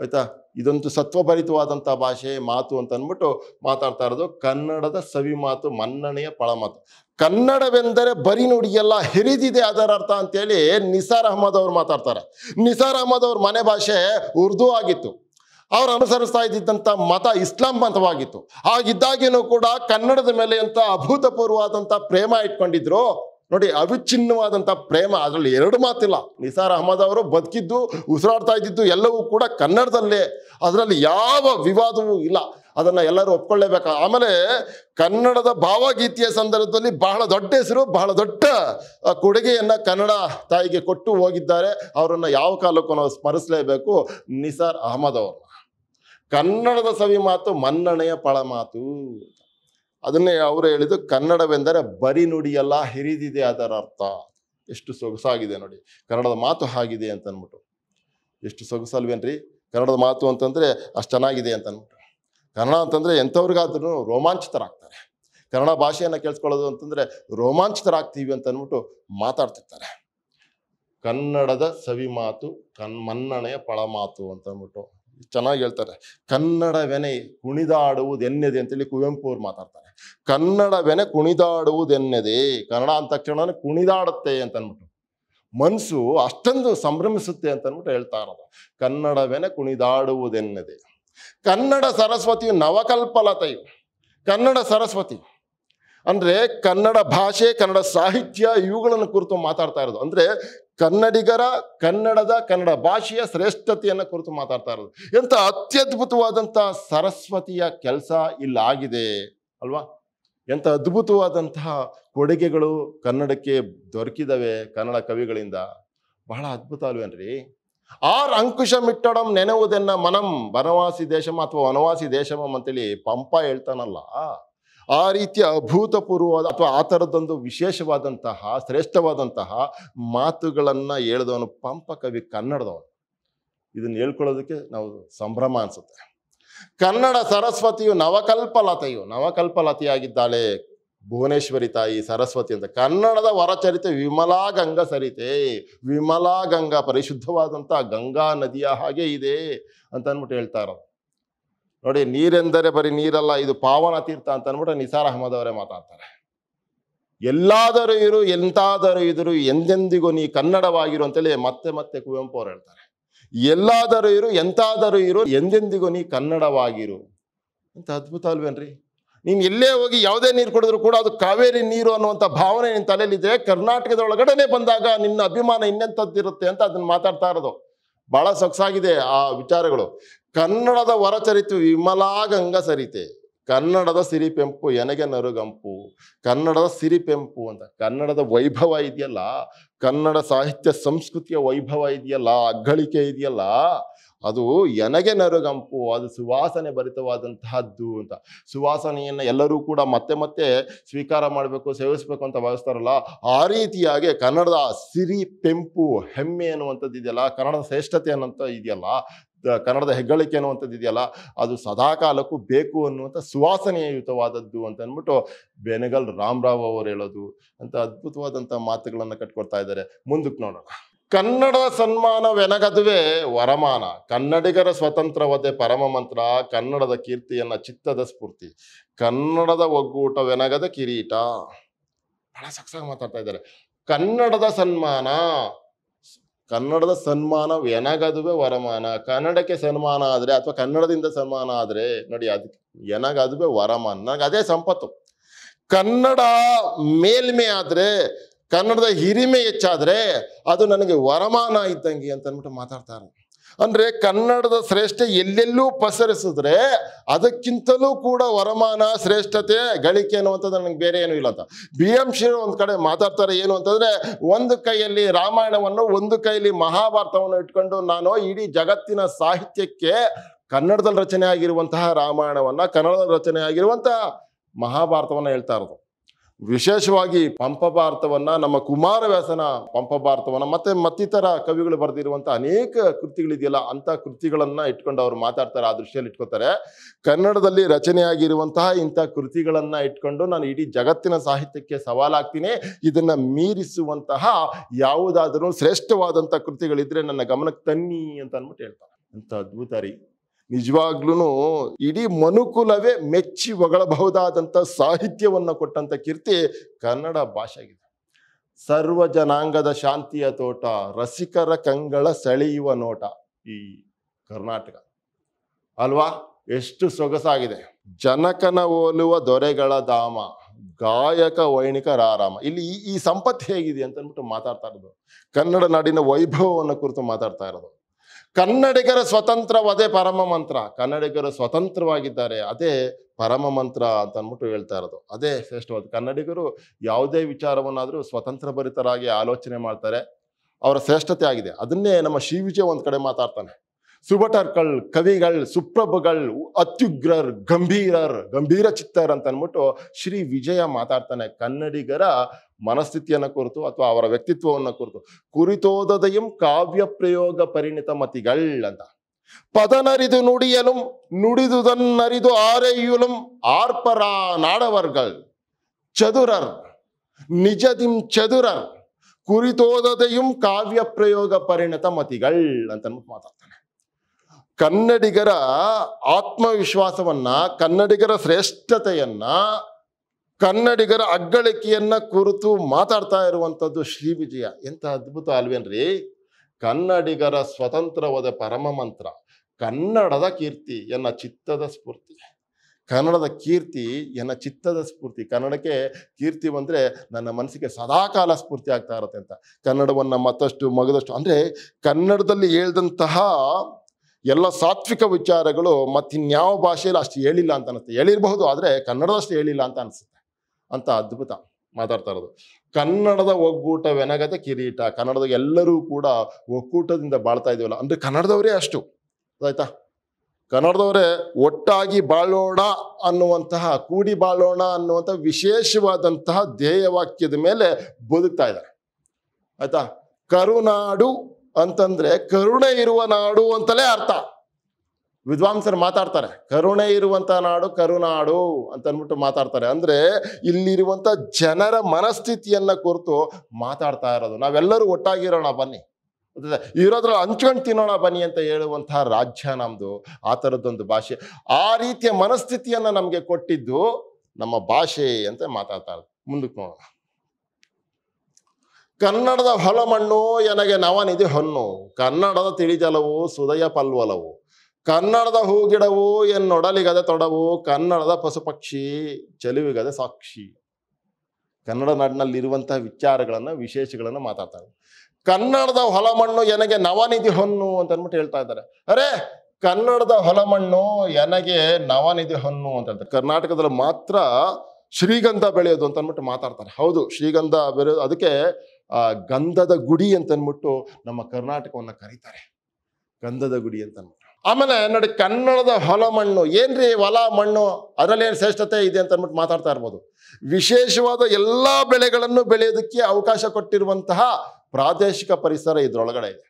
ಆಯಿತಾ ಇದೊಂದು ಸತ್ವಭರಿತವಾದಂಥ ಭಾಷೆ ಮಾತು ಅಂತ ಅಂದ್ಬಿಟ್ಟು ಮಾತಾಡ್ತಾ ಇರೋದು ಕನ್ನಡದ ಸವಿ ಮಾತು ಮನ್ನಣೆಯ ಪಳಮಾತು ಕನ್ನಡವೆಂದರೆ ಬರಿ ನುಡಿಯೆಲ್ಲ ಹಿರಿದಿದೆ ಅದರ ಅರ್ಥ ಅಂತೇಳಿ ನಿಸಾರ್ ಅಹಮದ್ ಅವರು ಮಾತಾಡ್ತಾರೆ ನಿಸಾರ್ ಅಹಮದ್ ಅವ್ರ ಮನೆ ಭಾಷೆ ಉರ್ದು ಆಗಿತ್ತು ಅವರು ಅನುಸರಿಸ್ತಾ ಇದ್ದಿದ್ದಂಥ ಮತ ಇಸ್ಲಾಂ ಮತವಾಗಿತ್ತು ಹಾಗಿದ್ದಾಗಿನೂ ಕೂಡ ಕನ್ನಡದ ಮೇಲೆ ಅಂತ ಅಭೂತಪೂರ್ವವಾದಂಥ ಪ್ರೇಮ ಇಟ್ಕೊಂಡಿದ್ರು ನೋಡಿ ಅವಿಚ್ಛಿನ್ನವಾದಂಥ ಪ್ರೇಮ ಅದರಲ್ಲಿ ಎರಡು ಮಾತಿಲ್ಲ ನಿಸಾರ್ ಅಹಮದ್ ಅವರು ಬದುಕಿದ್ದು ಉಸಿರಾಡ್ತಾ ಇದ್ದಿದ್ದು ಎಲ್ಲವೂ ಕೂಡ ಕನ್ನಡದಲ್ಲೇ ಅದರಲ್ಲಿ ಯಾವ ವಿವಾದವೂ ಇಲ್ಲ ಅದನ್ನು ಎಲ್ಲರೂ ಒಪ್ಕೊಳ್ಳೇಬೇಕು ಆಮೇಲೆ ಕನ್ನಡದ ಭಾವಗೀತೆಯ ಸಂದರ್ಭದಲ್ಲಿ ಬಹಳ ದೊಡ್ಡ ಹೆಸರು ಬಹಳ ದೊಡ್ಡ ಕೊಡುಗೆಯನ್ನು ಕನ್ನಡ ತಾಯಿಗೆ ಕೊಟ್ಟು ಹೋಗಿದ್ದಾರೆ ಅವರನ್ನು ಯಾವ ಕಾಲಕ್ಕೂ ನಾವು ಸ್ಮರಿಸಲೇಬೇಕು ನಿಸಾರ್ ಅಹಮದ್ ಅವರು ಕನ್ನಡದ ಸವಿ ಮಾತು ಮನ್ನಣೆಯ ಪಳ ಮಾತು ಅದನ್ನೇ ಅವರು ಹೇಳಿದ್ದು ಕನ್ನಡವೆಂದರೆ ಬರಿ ನುಡಿಯಲ್ಲ ಹಿರಿದಿದೆ ಅದರ ಅರ್ಥ ಎಷ್ಟು ಸೊಗಸಾಗಿದೆ ನೋಡಿ ಕನ್ನಡದ ಮಾತು ಆಗಿದೆ ಅಂತ ಅಂದ್ಬಿಟ್ಟು ಎಷ್ಟು ಸೊಗಸಲ್ವೇನ್ರಿ ಕನ್ನಡದ ಮಾತು ಅಂತಂದರೆ ಅಷ್ಟು ಚೆನ್ನಾಗಿದೆ ಅಂತ ಅಂದ್ಬಿಟ್ಟು ಕನ್ನಡ ಅಂತಂದರೆ ಎಂಥವ್ರಿಗಾದ್ರೂ ರೋಮಾಂಚಿತರಾಗ್ತಾರೆ ಕನ್ನಡ ಭಾಷೆಯನ್ನು ಕೇಳಿಸ್ಕೊಳ್ಳೋದು ಅಂತಂದರೆ ರೋಮಾಂಚಿತರಾಗ್ತೀವಿ ಅಂತ ಅಂದ್ಬಿಟ್ಟು ಮಾತಾಡ್ತಿರ್ತಾರೆ ಕನ್ನಡದ ಸವಿ ಮಾತು ಕನ್ ಮನ್ನಣೆಯ ಪಳಮಾತು ಅಂತ ಚೆನ್ನಾಗಿ ಹೇಳ್ತಾರೆ ಕನ್ನಡವೆನೆ ಅಂತ ಅಂತೇಳಿ ಕುವೆಂಪು ಅವ್ರು ಮಾತಾಡ್ತಾರೆ ಕನ್ನಡವೆನೆ ಕುಣಿದಾಡುವುದೆನ್ನದೆ ಕನ್ನಡ ಅಂತ ತಕ್ಷಣ ಕುಣಿದಾಡುತ್ತೆ ಅಂತ ಅಂದ್ಬಿಟ್ಟು ಮನಸ್ಸು ಅಷ್ಟೊಂದು ಸಂಭ್ರಮಿಸುತ್ತೆ ಅಂತ ಅಂದ್ಬಿಟ್ಟು ಹೇಳ್ತಾ ಇರೋದು ಕನ್ನಡವೆನೆ ಕುಣಿದಾಡುವುದೆನ್ನದೆ ಕನ್ನಡ ಸರಸ್ವತಿಯು ನವಕಲ್ಪಲತೆಯು ಕನ್ನಡ ಸರಸ್ವತಿ ಅಂದರೆ ಕನ್ನಡ ಭಾಷೆ ಕನ್ನಡ ಸಾಹಿತ್ಯ ಇವುಗಳನ್ನು ಕುರಿತು ಮಾತಾಡ್ತಾ ಇರೋದು ಅಂದರೆ ಕನ್ನಡಿಗರ ಕನ್ನಡದ ಕನ್ನಡ ಭಾಷೆಯ ಶ್ರೇಷ್ಠತೆಯನ್ನು ಕುರಿತು ಮಾತಾಡ್ತಾ ಇರೋದು ಎಂಥ ಅತ್ಯದ್ಭುತವಾದಂಥ ಸರಸ್ವತಿಯ ಕೆಲಸ ಇಲ್ಲಾಗಿದೆ ಅಲ್ವಾ ಎಂಥ ಅದ್ಭುತವಾದಂತಹ ಕೊಡುಗೆಗಳು ಕನ್ನಡಕ್ಕೆ ದೊರಕಿದವೆ ಕನ್ನಡ ಕವಿಗಳಿಂದ ಬಹಳ ಅದ್ಭುತ ಅಲ್ವೇನ್ರಿ ಆರ್ ಅಂಕುಶ ಮಿಟ್ಟಡಂ ನೆನವುದೆನ್ನ ಮನಂ ಬನವಾಸಿ ದೇಶಮ ಅಥವಾ ವನವಾಸಿ ದೇಶಮ್ ಅಂತೇಳಿ ಪಂಪ ಹೇಳ್ತಾನಲ್ಲ ಆ ರೀತಿಯ ಅಭೂತಪೂರ್ವವಾದ ಅಥವಾ ಆ ಥರದ್ದೊಂದು ವಿಶೇಷವಾದಂತಹ ಶ್ರೇಷ್ಠವಾದಂತಹ ಮಾತುಗಳನ್ನು ಹೇಳಿದವನು ಪಂಪ ಕವಿ ಕನ್ನಡದವನು ಇದನ್ನು ಹೇಳ್ಕೊಳ್ಳೋದಕ್ಕೆ ನಾವು ಸಂಭ್ರಮ ಅನಿಸುತ್ತೆ ಕನ್ನಡ ಸರಸ್ವತಿಯು ನವಕಲ್ಪಲತೆಯು ನವಕಲ್ಪಲತೆಯಾಗಿದ್ದಾಳೆ ಭುವನೇಶ್ವರಿ ತಾಯಿ ಸರಸ್ವತಿ ಅಂತ ಕನ್ನಡದ ವರಚರಿತೆ ವಿಮಲಾ ಗಂಗಾ ಸರಿತೆ ವಿಮಲಾ ಗಂಗಾ ಪರಿಶುದ್ಧವಾದಂಥ ಗಂಗಾ ನದಿಯ ಹಾಗೆ ಇದೆ ಅಂತ ಅಂದ್ಬಿಟ್ಟು ಹೇಳ್ತಾ ಇರೋದು ನೋಡಿ ನೀರೆಂದರೆ ಬರೀ ನೀರಲ್ಲ ಇದು ಪಾವನ ತೀರ್ಥ ಅಂತ ಅಂದ್ಬಿಟ್ಟು ನಿಸಾರ್ ಅಹಮದ್ ಅವರೇ ಮಾತಾಡ್ತಾರೆ ಎಲ್ಲಾದರೂ ಇರು ಎಂತಾದರೂ ಇದ್ರು ಎಂದೆಂದಿಗೂ ನೀ ಕನ್ನಡವಾಗಿರು ಅಂತೇಳಿ ಮತ್ತೆ ಮತ್ತೆ ಕುವೆಂಪು ಅವರು ಹೇಳ್ತಾರೆ ಎಲ್ಲಾದರೂ ಇರು ಎಂತಾದರೂ ಇರು ಎಂದೆಂದಿಗೂ ನೀ ಕನ್ನಡವಾಗಿರು ಅಂತ ಅದ್ಭುತ ಅಲ್ವೇನ್ರಿ ನೀನು ಎಲ್ಲೇ ಹೋಗಿ ಯಾವುದೇ ನೀರು ಕುಡಿದ್ರು ಕೂಡ ಅದು ಕಾವೇರಿ ನೀರು ಅನ್ನುವಂಥ ಭಾವನೆ ನಿನ್ನ ತಲೆಯಲ್ಲಿದೆ ಕರ್ನಾಟಕದ ಒಳಗಡೆನೆ ಬಂದಾಗ ನಿನ್ನ ಅಭಿಮಾನ ಇನ್ನೆಂಥದ್ದಿರುತ್ತೆ ಅಂತ ಅದನ್ನ ಮಾತಾಡ್ತಾ ಇರೋದು ಭಾಳ ಸೊಗಸಾಗಿದೆ ಆ ವಿಚಾರಗಳು ಕನ್ನಡದ ವರಚರಿತು ವಿಮಲಾಗಂಗ ಸರಿತೆ ಕನ್ನಡದ ಸಿರಿಪೆಂಪು ಎನಗೆ ನರುಗಂಪು ಕನ್ನಡದ ಸಿರಿಪೆಂಪು ಅಂತ ಕನ್ನಡದ ವೈಭವ ಇದೆಯಲ್ಲ ಕನ್ನಡ ಸಾಹಿತ್ಯ ಸಂಸ್ಕೃತಿಯ ವೈಭವ ಇದೆಯಲ್ಲ ಅಗ್ಗಳಿಕೆ ಇದೆಯಲ್ಲ ಅದು ಎನಗೆ ನರುಗಂಪು ಅದು ಸುವಾಸನೆ ಭರಿತವಾದಂತಹದ್ದು ಅಂತ ಸುವಾಸನೆಯನ್ನು ಎಲ್ಲರೂ ಕೂಡ ಮತ್ತೆ ಮತ್ತೆ ಸ್ವೀಕಾರ ಮಾಡಬೇಕು ಸೇವಿಸಬೇಕು ಅಂತ ಭಾವಿಸ್ತಾರಲ್ಲ ಆ ರೀತಿಯಾಗಿ ಕನ್ನಡದ ಸಿರಿ ಪೆಂಪು ಹೆಮ್ಮೆ ಅನ್ನುವಂಥದ್ದು ಇದೆಯಲ್ಲ ಕನ್ನಡದ ಶ್ರೇಷ್ಠತೆ ಅನ್ನೋಂಥ ಇದೆಯಲ್ಲ ಕನ್ನಡದ ಹೆಗ್ಗಳಿಕೆ ಅನ್ನುವಂಥದ್ದು ಇದೆಯಲ್ಲ ಅದು ಸದಾ ಕಾಲಕ್ಕೂ ಬೇಕು ಅನ್ನುವಂಥ ಸುವಾಸನೆಯುತವಾದದ್ದು ಅಂತ ಅಂದ್ಬಿಟ್ಟು ಬೆನಗಲ್ ರಾಮರಾವ್ ಅವರು ಹೇಳೋದು ಅಂತ ಅದ್ಭುತವಾದಂಥ ಮಾತುಗಳನ್ನು ಕಟ್ಕೊಡ್ತಾ ಇದ್ದಾರೆ ಮುಂದಕ್ಕೆ ನೋಡೋಣ ಕನ್ನಡ ಸನ್ಮಾನವೆನಗದುವೆ ವರಮಾನ ಕನ್ನಡಿಗರ ಸ್ವತಂತ್ರವದೆ ಪರಮ ಮಂತ್ರ ಕನ್ನಡದ ಕೀರ್ತಿಯನ್ನ ಚಿತ್ತದ ಸ್ಫೂರ್ತಿ ಕನ್ನಡದ ಒಗ್ಗೂಟ ವೆನಗದ ಕಿರೀಟ ಬಹಳ ಸಕ್ಸಾಗಿ ಮಾತಾಡ್ತಾ ಇದ್ದಾರೆ ಕನ್ನಡದ ಸನ್ಮಾನ ಕನ್ನಡದ ಸನ್ಮಾನ ಏನಾಗದುವೆ ವರಮಾನ ಕನ್ನಡಕ್ಕೆ ಸನ್ಮಾನ ಆದ್ರೆ ಅಥವಾ ಕನ್ನಡದಿಂದ ಸನ್ಮಾನ ಆದ್ರೆ ನೋಡಿ ಅದಕ್ಕೆ ಬೇ ವರಮಾನ ನನಗೆ ಅದೇ ಸಂಪತ್ತು ಕನ್ನಡ ಮೇಲ್ಮೆ ಆದರೆ ಕನ್ನಡದ ಹಿರಿಮೆ ಹೆಚ್ಚಾದ್ರೆ ಅದು ನನಗೆ ವರಮಾನ ಇದ್ದಂಗೆ ಅಂತ ಅಂದ್ಬಿಟ್ಟು ಮಾತಾಡ್ತಾರೆ ಅಂದರೆ ಕನ್ನಡದ ಶ್ರೇಷ್ಠ ಎಲ್ಲೆಲ್ಲೂ ಪಸರಿಸಿದ್ರೆ ಅದಕ್ಕಿಂತಲೂ ಕೂಡ ವರಮಾನ ಶ್ರೇಷ್ಠತೆ ಗಳಿಕೆ ಅನ್ನುವಂಥದ್ದು ನನಗೆ ಬೇರೆ ಏನೂ ಇಲ್ಲ ಅಂತ ಬಿ ಎಂ ಶಿರೋ ಒಂದು ಕಡೆ ಮಾತಾಡ್ತಾರೆ ಏನು ಅಂತಂದರೆ ಒಂದು ಕೈಯಲ್ಲಿ ರಾಮಾಯಣವನ್ನು ಒಂದು ಕೈಯಲ್ಲಿ ಮಹಾಭಾರತವನ್ನು ಇಟ್ಕೊಂಡು ನಾನು ಇಡೀ ಜಗತ್ತಿನ ಸಾಹಿತ್ಯಕ್ಕೆ ಕನ್ನಡದಲ್ಲಿ ರಚನೆ ಆಗಿರುವಂತಹ ರಾಮಾಯಣವನ್ನು ಕನ್ನಡದಲ್ಲಿ ರಚನೆ ಆಗಿರುವಂತಹ ಮಹಾಭಾರತವನ್ನು ಹೇಳ್ತಾ ಇರೋದು ವಿಶೇಷವಾಗಿ ಪಂಪ ಭಾರತವನ್ನ ನಮ್ಮ ಕುಮಾರವ್ಯಾಸನ ಪಂಪ ಭಾರತವನ್ನ ಮತ್ತೆ ಮತ್ತಿತರ ಕವಿಗಳು ಬರೆದಿರುವಂತಹ ಅನೇಕ ಕೃತಿಗಳಿದೆಯಲ್ಲ ಅಂತ ಕೃತಿಗಳನ್ನ ಇಟ್ಕೊಂಡು ಅವ್ರು ಮಾತಾಡ್ತಾರೆ ಆ ದೃಶ್ಯದಲ್ಲಿ ಇಟ್ಕೋತಾರೆ ಕನ್ನಡದಲ್ಲಿ ರಚನೆಯಾಗಿರುವಂತಹ ಇಂಥ ಕೃತಿಗಳನ್ನ ಇಟ್ಕೊಂಡು ನಾನು ಇಡೀ ಜಗತ್ತಿನ ಸಾಹಿತ್ಯಕ್ಕೆ ಸವಾಲಾಗ್ತೀನಿ ಇದನ್ನ ಮೀರಿಸುವಂತಹ ಯಾವುದಾದರೂ ಶ್ರೇಷ್ಠವಾದಂತಹ ಕೃತಿಗಳಿದ್ರೆ ನನ್ನ ಗಮನಕ್ಕೆ ತನ್ನಿ ಅಂತ ಅಂದ್ಬಿಟ್ಟು ಹೇಳ್ತಾರೆ ಅಂತ ಅದ್ಭುತ ರೀ ನಿಜವಾಗ್ಲೂ ಇಡೀ ಮನುಕುಲವೇ ಮೆಚ್ಚಿ ಒಗಳಬಹುದಾದಂಥ ಸಾಹಿತ್ಯವನ್ನು ಕೊಟ್ಟಂಥ ಕೀರ್ತಿ ಕನ್ನಡ ಭಾಷೆಗಿದೆ ಸರ್ವ ಜನಾಂಗದ ಶಾಂತಿಯ ತೋಟ ರಸಿಕರ ಕಂಗಳ ಸೆಳೆಯುವ ನೋಟ ಈ ಕರ್ನಾಟಕ ಅಲ್ವಾ ಎಷ್ಟು ಸೊಗಸಾಗಿದೆ ಜನಕನ ಓಲುವ ದೊರೆಗಳ ಧಾಮ ಗಾಯಕ ಆರಾಮ ಇಲ್ಲಿ ಈ ಸಂಪತ್ತು ಹೇಗಿದೆ ಅಂತ ಅಂದ್ಬಿಟ್ಟು ಮಾತಾಡ್ತಾ ಇರೋದು ಕನ್ನಡ ನಾಡಿನ ವೈಭವವನ್ನು ಕುರಿತು ಮಾತಾಡ್ತಾ ಇರೋದು ಕನ್ನಡಿಗರ ಅದೇ ಪರಮ ಮಂತ್ರ ಕನ್ನಡಿಗರು ಸ್ವತಂತ್ರವಾಗಿದ್ದಾರೆ ಅದೇ ಪರಮ ಮಂತ್ರ ಅಂತ ಅಂದ್ಬಿಟ್ಟು ಹೇಳ್ತಾ ಇರೋದು ಅದೇ ಶ್ರೇಷ್ಠವಾದ ಕನ್ನಡಿಗರು ಯಾವುದೇ ವಿಚಾರವನ್ನಾದರೂ ಸ್ವತಂತ್ರ ಭರಿತರಾಗಿ ಆಲೋಚನೆ ಮಾಡ್ತಾರೆ ಅವರ ಶ್ರೇಷ್ಠತೆ ಆಗಿದೆ ಅದನ್ನೇ ನಮ್ಮ ಶ್ರೀ ವಿಜಯ ಒಂದು ಕಡೆ ಮಾತಾಡ್ತಾನೆ ಸುಭಟರ್ಕಳ್ ಕವಿಗಳ್ ಸುಪ್ರಭುಗಳ್ ಅತ್ಯುಗ್ರರ್ ಗಂಭೀರರ್ ಗಂಭೀರ ಚಿತ್ತರ್ ಅಂತ ಅಂದ್ಬಿಟ್ಟು ಶ್ರೀ ವಿಜಯ ಮಾತಾಡ್ತಾನೆ ಕನ್ನಡಿಗರ ಮನಸ್ಥಿತಿಯನ್ನು ಕುರಿತು ಅಥವಾ ಅವರ ವ್ಯಕ್ತಿತ್ವವನ್ನು ಕುರಿತು ಕುರಿತೋದಯಂ ಕಾವ್ಯ ಪ್ರಯೋಗ ಪರಿಣಿತ ಮತಿಗಳಂತ ಪದನರಿದು ನುಡಿಯಲು ನುಡಿದುದನ್ನರಿದು ಆರೆಯುಲು ಆರ್ಪರ ನಾಡವರ್ಗಳ್ ಚದುರರ್ ನಿಜದಿಂ ಚದುರರ್ ಕುರಿತೋದದೆಯಂ ಕಾವ್ಯ ಪ್ರಯೋಗ ಪರಿಣತ ಮತಿಗಳ್ ಅಂತ ಮಾತಾಡ್ತಾನೆ ಕನ್ನಡಿಗರ ಆತ್ಮವಿಶ್ವಾಸವನ್ನ ಕನ್ನಡಿಗರ ಶ್ರೇಷ್ಠತೆಯನ್ನ ಕನ್ನಡಿಗರ ಅಗ್ಗಳಿಕೆಯನ್ನು ಕುರಿತು ಮಾತಾಡ್ತಾ ಇರುವಂಥದ್ದು ಶ್ರೀ ವಿಜಯ ಎಂಥ ಅದ್ಭುತ ಅಲ್ವೇನ್ರಿ ಕನ್ನಡಿಗರ ಸ್ವತಂತ್ರವಾದ ಪರಮ ಮಂತ್ರ ಕನ್ನಡದ ಕೀರ್ತಿ ಎನ್ನ ಚಿತ್ತದ ಸ್ಫೂರ್ತಿ ಕನ್ನಡದ ಕೀರ್ತಿ ಎನ್ನ ಚಿತ್ತದ ಸ್ಫೂರ್ತಿ ಕನ್ನಡಕ್ಕೆ ಕೀರ್ತಿ ಬಂದರೆ ನನ್ನ ಮನಸ್ಸಿಗೆ ಸದಾಕಾಲ ಸ್ಫೂರ್ತಿ ಆಗ್ತಾ ಇರುತ್ತೆ ಅಂತ ಕನ್ನಡವನ್ನು ಮತ್ತಷ್ಟು ಮಗದಷ್ಟು ಅಂದರೆ ಕನ್ನಡದಲ್ಲಿ ಹೇಳ್ದಂತಹ ಎಲ್ಲ ಸಾತ್ವಿಕ ವಿಚಾರಗಳು ಮತ್ತಿನ್ಯಾವ ಭಾಷೆಯಲ್ಲಿ ಅಷ್ಟು ಹೇಳಿಲ್ಲ ಅಂತ ಅನಿಸುತ್ತೆ ಹೇಳಿರಬಹುದು ಆದರೆ ಕನ್ನಡದಷ್ಟು ಹೇಳಿಲ್ಲ ಅಂತ ಅನಿಸುತ್ತೆ ಅಂತ ಅದ್ಭುತ ಮಾತಾಡ್ತಾ ಇರೋದು ಕನ್ನಡದ ವೆನಗತೆ ಕಿರೀಟ ಕನ್ನಡದ ಎಲ್ಲರೂ ಕೂಡ ಒಕ್ಕೂಟದಿಂದ ಬಾಳ್ತಾ ಇದೀವಲ್ಲ ಅಂದರೆ ಕನ್ನಡದವರೇ ಅಷ್ಟು ಆಯ್ತಾ ಕನ್ನಡದವರೇ ಒಟ್ಟಾಗಿ ಬಾಳೋಣ ಅನ್ನುವಂತಹ ಕೂಡಿ ಬಾಳೋಣ ಅನ್ನುವಂಥ ವಿಶೇಷವಾದಂತಹ ಧ್ಯೇಯವಾಕ್ಯದ ಮೇಲೆ ಬದುಕ್ತಾ ಇದ್ದಾರೆ ಆಯ್ತಾ ಕರುನಾಡು ಅಂತಂದ್ರೆ ಕರುಣೆ ಇರುವ ನಾಡು ಅಂತಲೇ ಅರ್ಥ ವಿದ್ವಾಂಸರು ಮಾತಾಡ್ತಾರೆ ಕರುಣೆ ಇರುವಂಥ ನಾಡು ಕರುನಾಡು ಅಂತ ಅಂದ್ಬಿಟ್ಟು ಮಾತಾಡ್ತಾರೆ ಅಂದರೆ ಇಲ್ಲಿರುವಂಥ ಜನರ ಮನಸ್ಥಿತಿಯನ್ನು ಕುರಿತು ಮಾತಾಡ್ತಾ ಇರೋದು ನಾವೆಲ್ಲರೂ ಒಟ್ಟಾಗಿರೋಣ ಬನ್ನಿ ಇರೋದ್ರಲ್ಲಿ ಹಂಚ್ಕೊಂಡು ತಿನ್ನೋಣ ಬನ್ನಿ ಅಂತ ಹೇಳುವಂಥ ರಾಜ್ಯ ನಮ್ಮದು ಆ ಥರದ್ದೊಂದು ಭಾಷೆ ಆ ರೀತಿಯ ಮನಸ್ಥಿತಿಯನ್ನು ನಮಗೆ ಕೊಟ್ಟಿದ್ದು ನಮ್ಮ ಭಾಷೆ ಅಂತ ಮಾತಾಡ್ತಾ ಇರೋದು ಮುಂದಕ್ಕೆ ನೋಡೋಣ ಕನ್ನಡದ ಹೊಲಮಣ್ಣು ಎನಗೆ ನವನಿಧಿ ಹೊನ್ನು ಕನ್ನಡದ ತಿಳಿಜಲವು ಸುದಯ ಪಲ್ವಲವು ಕನ್ನಡದ ಹೂಗಿಡವು ಎನ್ನೊಡಲಿಗದ ತೊಡವು ಕನ್ನಡದ ಪಕ್ಷಿ ಚೆಲುವಿಗದ ಸಾಕ್ಷಿ ಕನ್ನಡ ನಾಡಿನಲ್ಲಿರುವಂತಹ ವಿಚಾರಗಳನ್ನು ವಿಶೇಷಗಳನ್ನು ಮಾತಾಡ್ತಾರೆ ಕನ್ನಡದ ಹೊಲಮಣ್ಣು ಎನಗೆ ನವನಿಧಿ ಹೊನ್ನು ಅಂತ ಅಂದ್ಬಿಟ್ಟು ಹೇಳ್ತಾ ಇದ್ದಾರೆ ಅರೆ ಕನ್ನಡದ ಹೊಲಮಣ್ಣು ಎನಗೆ ನವನಿಧಿ ಹೊನ್ನು ಅಂತ ಹೇಳ್ತಾರೆ ಕರ್ನಾಟಕದಲ್ಲಿ ಮಾತ್ರ ಶ್ರೀಗಂಧ ಬೆಳೆಯೋದು ಅಂತ ಅಂದ್ಬಿಟ್ಟು ಮಾತಾಡ್ತಾರೆ ಹೌದು ಶ್ರೀಗಂಧ ಬೆಳೆಯೋದು ಅದಕ್ಕೆ ಗಂಧದ ಗುಡಿ ಅಂತ ಅನ್ಬಿಟ್ಟು ನಮ್ಮ ಕರ್ನಾಟಕವನ್ನು ಕರೀತಾರೆ ಗಂಧದ ಗುಡಿ ಅನ್ಬಿಟ್ಟು ಆಮೇಲೆ ನೋಡಿ ಕನ್ನಡದ ಹೊಲ ಮಣ್ಣು ಏನ್ರಿ ಹೊಲ ಮಣ್ಣು ಅದರಲ್ಲಿ ಏನು ಶ್ರೇಷ್ಠತೆ ಇದೆ ಅಂತ ಅಂದ್ಬಿಟ್ಟು ಮಾತಾಡ್ತಾ ಇರ್ಬೋದು ವಿಶೇಷವಾದ ಎಲ್ಲ ಬೆಳೆಗಳನ್ನು ಬೆಳೆಯೋದಕ್ಕೆ ಅವಕಾಶ ಕೊಟ್ಟಿರುವಂತಹ ಪ್ರಾದೇಶಿಕ ಪರಿಸರ ಇದ್ರೊಳಗಡೆ ಇದೆ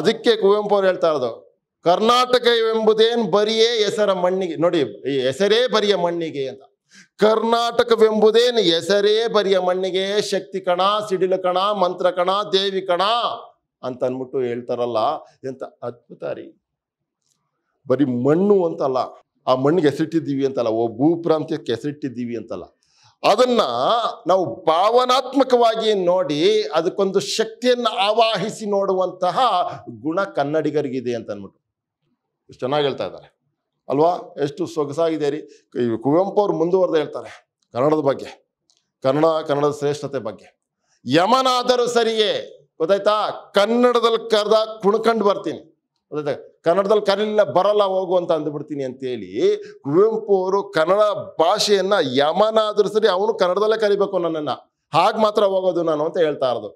ಅದಕ್ಕೆ ಕುವೆಂಪು ಅವ್ರು ಹೇಳ್ತಾ ಇರೋದು ಕರ್ನಾಟಕವೆಂಬುದೇನು ಬರಿಯೇ ಹೆಸರ ಮಣ್ಣಿಗೆ ನೋಡಿ ಈ ಹೆಸರೇ ಬರಿಯ ಮಣ್ಣಿಗೆ ಅಂತ ಕರ್ನಾಟಕವೆಂಬುದೇನು ಹೆಸರೇ ಬರಿಯ ಮಣ್ಣಿಗೆ ಶಕ್ತಿ ಕಣ ಸಿಡಿಲು ಕಣ ಮಂತ್ರ ಕಣ ದೇವಿ ಕಣ ಅಂತ ಅಂದ್ಬಿಟ್ಟು ಹೇಳ್ತಾರಲ್ಲ ಎಂತ ಅದ್ಭುತ ರೀ ಬರೀ ಮಣ್ಣು ಅಂತಲ್ಲ ಆ ಮಣ್ಣಿಗೆ ಹೆಸರಿಟ್ಟಿದ್ದೀವಿ ಅಂತಲ್ಲ ಓ ಭೂಪ್ರಾಂತ್ಯಕ್ಕೆ ಹೆಸರಿಟ್ಟಿದ್ದೀವಿ ಅಂತಲ್ಲ ಅದನ್ನ ನಾವು ಭಾವನಾತ್ಮಕವಾಗಿ ನೋಡಿ ಅದಕ್ಕೊಂದು ಶಕ್ತಿಯನ್ನು ಆವಾಹಿಸಿ ನೋಡುವಂತಹ ಗುಣ ಕನ್ನಡಿಗರಿಗಿದೆ ಅಂತ ಅಂದ್ಬಿಟ್ಟು ಎಷ್ಟು ಚೆನ್ನಾಗಿ ಹೇಳ್ತಾ ಇದ್ದಾರೆ ಅಲ್ವಾ ಎಷ್ಟು ಸೊಗಸಾಗಿದೆ ರೀ ಕುವೆಂಪು ಅವ್ರು ಮುಂದುವರೆದು ಹೇಳ್ತಾರೆ ಕನ್ನಡದ ಬಗ್ಗೆ ಕನ್ನಡ ಕನ್ನಡದ ಶ್ರೇಷ್ಠತೆ ಬಗ್ಗೆ ಯಮನಾದರೂ ಸರಿಯೇ ಗೊತ್ತಾಯ್ತಾ ಕನ್ನಡದಲ್ಲಿ ಕರೆದ ಕುಣ್ಕಂಡು ಬರ್ತೀನಿ ಗೊತ್ತಾಯ್ತಾ ಕನ್ನಡದಲ್ಲಿ ಕರೀಲಿಲ್ಲ ಬರಲ್ಲ ಹೋಗು ಅಂತ ಅಂದ್ಬಿಡ್ತೀನಿ ಅಂತೇಳಿ ಕುವೆಂಪು ಅವರು ಕನ್ನಡ ಭಾಷೆಯನ್ನು ಯಮನ ಸರಿ ಅವನು ಕನ್ನಡದಲ್ಲೇ ಕರಿಬೇಕು ನನ್ನನ್ನು ಹಾಗೆ ಮಾತ್ರ ಹೋಗೋದು ನಾನು ಅಂತ ಹೇಳ್ತಾ ಇರೋದು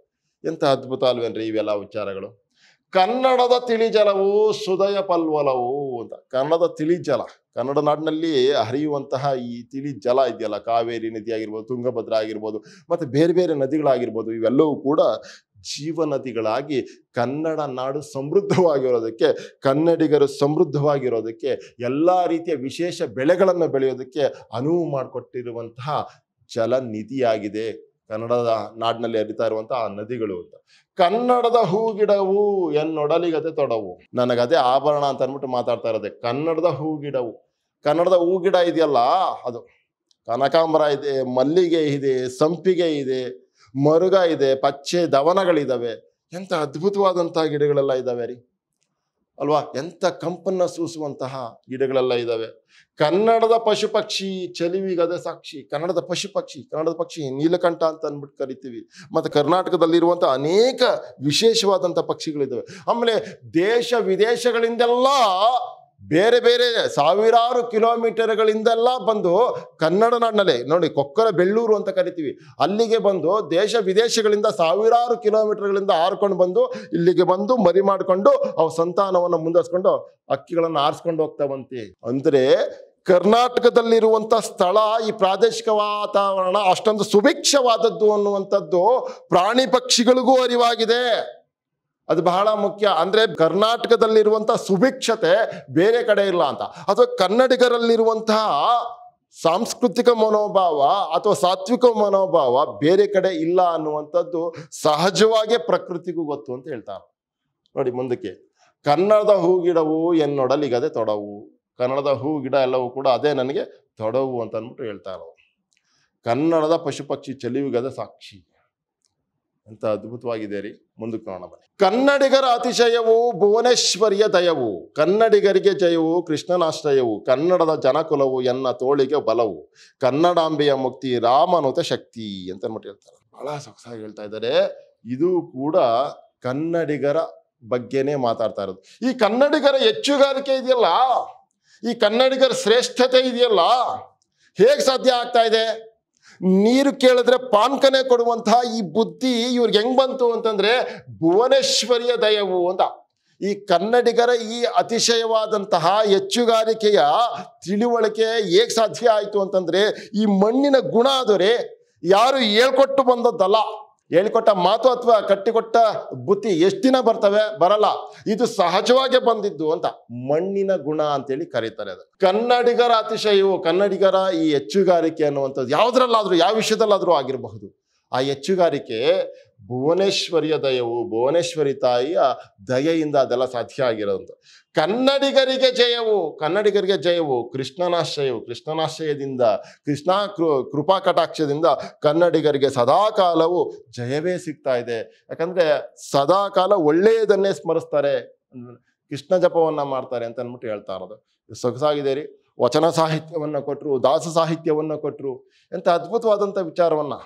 ಎಂಥ ಅದ್ಭುತ ಅಲ್ವೇನ್ರಿ ಇವೆಲ್ಲ ವಿಚಾರಗಳು ಕನ್ನಡದ ತಿಳಿಜಲವು ಸುದಯ ಪಲ್ವಲವು ಅಂತ ಕನ್ನಡದ ತಿಳಿಜಲ ಕನ್ನಡ ನಾಡಿನಲ್ಲಿ ಹರಿಯುವಂತಹ ಈ ತಿಳಿ ಜಲ ಇದೆಯಲ್ಲ ಕಾವೇರಿ ನದಿ ಆಗಿರ್ಬೋದು ತುಂಗಭದ್ರ ಆಗಿರ್ಬೋದು ಮತ್ತು ಬೇರೆ ಬೇರೆ ನದಿಗಳಾಗಿರ್ಬೋದು ಇವೆಲ್ಲವೂ ಕೂಡ ಜೀವನದಿಗಳಾಗಿ ಕನ್ನಡ ನಾಡು ಸಮೃದ್ಧವಾಗಿರೋದಕ್ಕೆ ಕನ್ನಡಿಗರು ಸಮೃದ್ಧವಾಗಿರೋದಕ್ಕೆ ಎಲ್ಲ ರೀತಿಯ ವಿಶೇಷ ಬೆಳೆಗಳನ್ನು ಬೆಳೆಯೋದಕ್ಕೆ ಅನುವು ಮಾಡಿಕೊಟ್ಟಿರುವಂತಹ ಜಲನಿಧಿಯಾಗಿದೆ ಕನ್ನಡದ ನಾಡಿನಲ್ಲಿ ಹರಿತಾ ಇರುವಂತಹ ಆ ನದಿಗಳು ಅಂತ ಕನ್ನಡದ ಹೂಗಿಡವು ಎನ್ನೊಡಲಿಗದೆ ತೊಡವು ನನಗದೇ ಆಭರಣ ಅಂತ ಅಂದ್ಬಿಟ್ಟು ಮಾತಾಡ್ತಾ ಇರೋದೆ ಕನ್ನಡದ ಗಿಡವು ಕನ್ನಡದ ಗಿಡ ಇದೆಯಲ್ಲ ಅದು ಕನಕಾಂಬರ ಇದೆ ಮಲ್ಲಿಗೆ ಇದೆ ಸಂಪಿಗೆ ಇದೆ ಮರುಗ ಇದೆ ಪಚ್ಚೆ ದವನಗಳಿದ್ದಾವೆ ಎಂಥ ಅದ್ಭುತವಾದಂತಹ ಗಿಡಗಳೆಲ್ಲ ಇದ್ದಾವೆ ರೀ ಅಲ್ವಾ ಎಂಥ ಕಂಪನ್ನ ಸೂಸುವಂತಹ ಗಿಡಗಳೆಲ್ಲ ಇದ್ದಾವೆ ಕನ್ನಡದ ಪಶು ಪಕ್ಷಿ ಚಲಿವಿಗದೆ ಸಾಕ್ಷಿ ಕನ್ನಡದ ಪಶು ಪಕ್ಷಿ ಕನ್ನಡದ ಪಕ್ಷಿ ನೀಲಕಂಠ ಅಂತ ಅಂದ್ಬಿಟ್ಟು ಕರಿತೀವಿ ಮತ್ತು ಕರ್ನಾಟಕದಲ್ಲಿರುವಂಥ ಅನೇಕ ವಿಶೇಷವಾದಂಥ ಪಕ್ಷಿಗಳಿದ್ದಾವೆ ಆಮೇಲೆ ದೇಶ ವಿದೇಶಗಳಿಂದೆಲ್ಲ ಬೇರೆ ಬೇರೆ ಸಾವಿರಾರು ಕಿಲೋಮೀಟರ್ಗಳಿಂದೆಲ್ಲ ಬಂದು ಕನ್ನಡ ನಾಡಿನಲ್ಲಿ ನೋಡಿ ಕೊಕ್ಕರ ಬೆಳ್ಳೂರು ಅಂತ ಕರಿತೀವಿ ಅಲ್ಲಿಗೆ ಬಂದು ದೇಶ ವಿದೇಶಗಳಿಂದ ಸಾವಿರಾರು ಕಿಲೋಮೀಟರ್ಗಳಿಂದ ಆರ್ಕೊಂಡು ಬಂದು ಇಲ್ಲಿಗೆ ಬಂದು ಮರಿ ಮಾಡಿಕೊಂಡು ಅವ್ರ ಸಂತಾನವನ್ನು ಮುಂದುವರಿಸ್ಕೊಂಡು ಅಕ್ಕಿಗಳನ್ನು ಆರಿಸ್ಕೊಂಡು ಹೋಗ್ತಾವಂತೆ ಅಂದರೆ ಕರ್ನಾಟಕದಲ್ಲಿರುವಂಥ ಸ್ಥಳ ಈ ಪ್ರಾದೇಶಿಕ ವಾತಾವರಣ ಅಷ್ಟೊಂದು ಸುಭಿಕ್ಷವಾದದ್ದು ಅನ್ನುವಂಥದ್ದು ಪ್ರಾಣಿ ಪಕ್ಷಿಗಳಿಗೂ ಅರಿವಾಗಿದೆ ಅದು ಬಹಳ ಮುಖ್ಯ ಅಂದರೆ ಕರ್ನಾಟಕದಲ್ಲಿರುವಂಥ ಸುಭಿಕ್ಷತೆ ಬೇರೆ ಕಡೆ ಇಲ್ಲ ಅಂತ ಅಥವಾ ಕನ್ನಡಿಗರಲ್ಲಿರುವಂತಹ ಸಾಂಸ್ಕೃತಿಕ ಮನೋಭಾವ ಅಥವಾ ಸಾತ್ವಿಕ ಮನೋಭಾವ ಬೇರೆ ಕಡೆ ಇಲ್ಲ ಅನ್ನುವಂಥದ್ದು ಸಹಜವಾಗಿ ಪ್ರಕೃತಿಗೂ ಗೊತ್ತು ಅಂತ ಹೇಳ್ತಾರೆ ನೋಡಿ ಮುಂದಕ್ಕೆ ಕನ್ನಡದ ಹೂ ಗಿಡವು ಎನ್ನೊಡಲಿಗದೆ ತೊಡವು ಕನ್ನಡದ ಹೂ ಗಿಡ ಎಲ್ಲವೂ ಕೂಡ ಅದೇ ನನಗೆ ತೊಡವು ಅಂತ ಅಂದ್ಬಿಟ್ಟು ಹೇಳ್ತಾರೆ ಕನ್ನಡದ ಪಶು ಪಕ್ಷಿ ಸಾಕ್ಷಿ ಅಂತ ಅದ್ಭುತವಾಗಿದೆ ರೀ ಮುಂದಕ್ಕೆ ನೋಡೋಣ ಬನ್ನಿ ಕನ್ನಡಿಗರ ಅತಿಶಯವು ಭುವನೇಶ್ವರಿಯ ದಯವು ಕನ್ನಡಿಗರಿಗೆ ಜಯವು ಕೃಷ್ಣನಾಶ್ರಯವು ಕನ್ನಡದ ಜನಕುಲವು ಎನ್ನ ತೋಳಿಗೆ ಬಲವು ಕನ್ನಡಾಂಬೆಯ ಮುಕ್ತಿ ರಾಮನುತ ಶಕ್ತಿ ಅಂತ ಅನ್ಬಿಟ್ಟು ಹೇಳ್ತಾರೆ ಬಹಳ ಸೊಗಸಾಗಿ ಹೇಳ್ತಾ ಇದ್ದಾರೆ ಇದು ಕೂಡ ಕನ್ನಡಿಗರ ಬಗ್ಗೆನೇ ಮಾತಾಡ್ತಾ ಇರೋದು ಈ ಕನ್ನಡಿಗರ ಹೆಚ್ಚುಗಾರಿಕೆ ಇದೆಯಲ್ಲ ಈ ಕನ್ನಡಿಗರ ಶ್ರೇಷ್ಠತೆ ಇದೆಯಲ್ಲ ಹೇಗೆ ಸಾಧ್ಯ ಆಗ್ತಾ ಇದೆ ನೀರು ಕೇಳಿದ್ರೆ ಪಾನ್ಕನೆ ಕೊಡುವಂತಹ ಈ ಬುದ್ಧಿ ಇವ್ರಿಗೆ ಹೆಂಗ್ ಬಂತು ಅಂತಂದ್ರೆ ಭುವನೇಶ್ವರಿಯ ದಯವು ಅಂತ ಈ ಕನ್ನಡಿಗರ ಈ ಅತಿಶಯವಾದಂತಹ ಹೆಚ್ಚುಗಾರಿಕೆಯ ತಿಳಿವಳಿಕೆ ಹೇಗೆ ಸಾಧ್ಯ ಆಯಿತು ಅಂತಂದ್ರೆ ಈ ಮಣ್ಣಿನ ಗುಣ ಆದರೆ ಯಾರು ಹೇಳ್ಕೊಟ್ಟು ಬಂದದ್ದಲ್ಲ ಹೇಳಿಕೊಟ್ಟ ಮಾತು ಅಥವಾ ಕಟ್ಟಿಕೊಟ್ಟ ಬುತ್ತಿ ಎಷ್ಟು ದಿನ ಬರ್ತವೆ ಬರಲ್ಲ ಇದು ಸಹಜವಾಗಿ ಬಂದಿದ್ದು ಅಂತ ಮಣ್ಣಿನ ಗುಣ ಅಂತೇಳಿ ಕರೀತಾರೆ ಅದು ಕನ್ನಡಿಗರ ಅತಿಶಯವು ಕನ್ನಡಿಗರ ಈ ಹೆಚ್ಚುಗಾರಿಕೆ ಅನ್ನುವಂಥದ್ದು ಯಾವ್ದ್ರಲ್ಲಾದ್ರೂ ಯಾವ ವಿಷಯದಲ್ಲಾದ್ರೂ ಆಗಿರಬಹುದು ಆ ಹೆಚ್ಚುಗಾರಿಕೆ ಭುವನೇಶ್ವರಿಯ ದಯವು ಭುವನೇಶ್ವರಿ ತಾಯಿಯ ದಯೆಯಿಂದ ಅದೆಲ್ಲ ಸಾಧ್ಯ ಆಗಿರೋದಂತ ಕನ್ನಡಿಗರಿಗೆ ಜಯವು ಕನ್ನಡಿಗರಿಗೆ ಜಯವು ಕೃಷ್ಣನಾಶ್ರಯವು ಕೃಷ್ಣನಾಶ್ರಯದಿಂದ ಕೃಷ್ಣ ಕೃ ಕೃಪಾ ಕಟಾಕ್ಷದಿಂದ ಕನ್ನಡಿಗರಿಗೆ ಸದಾಕಾಲವು ಜಯವೇ ಸಿಗ್ತಾ ಇದೆ ಯಾಕಂದ್ರೆ ಸದಾಕಾಲ ಒಳ್ಳೆಯದನ್ನೇ ಸ್ಮರಿಸ್ತಾರೆ ಕೃಷ್ಣ ಜಪವನ್ನ ಮಾಡ್ತಾರೆ ಅಂತ ಅಂದ್ಬಿಟ್ಟು ಹೇಳ್ತಾ ಇರೋದು ಸೊಗಸಾಗಿದೆ ರೀ ವಚನ ಸಾಹಿತ್ಯವನ್ನು ಕೊಟ್ಟರು ದಾಸ ಸಾಹಿತ್ಯವನ್ನು ಕೊಟ್ಟರು ಎಂಥ ಅದ್ಭುತವಾದಂಥ ವಿಚಾರವನ್ನು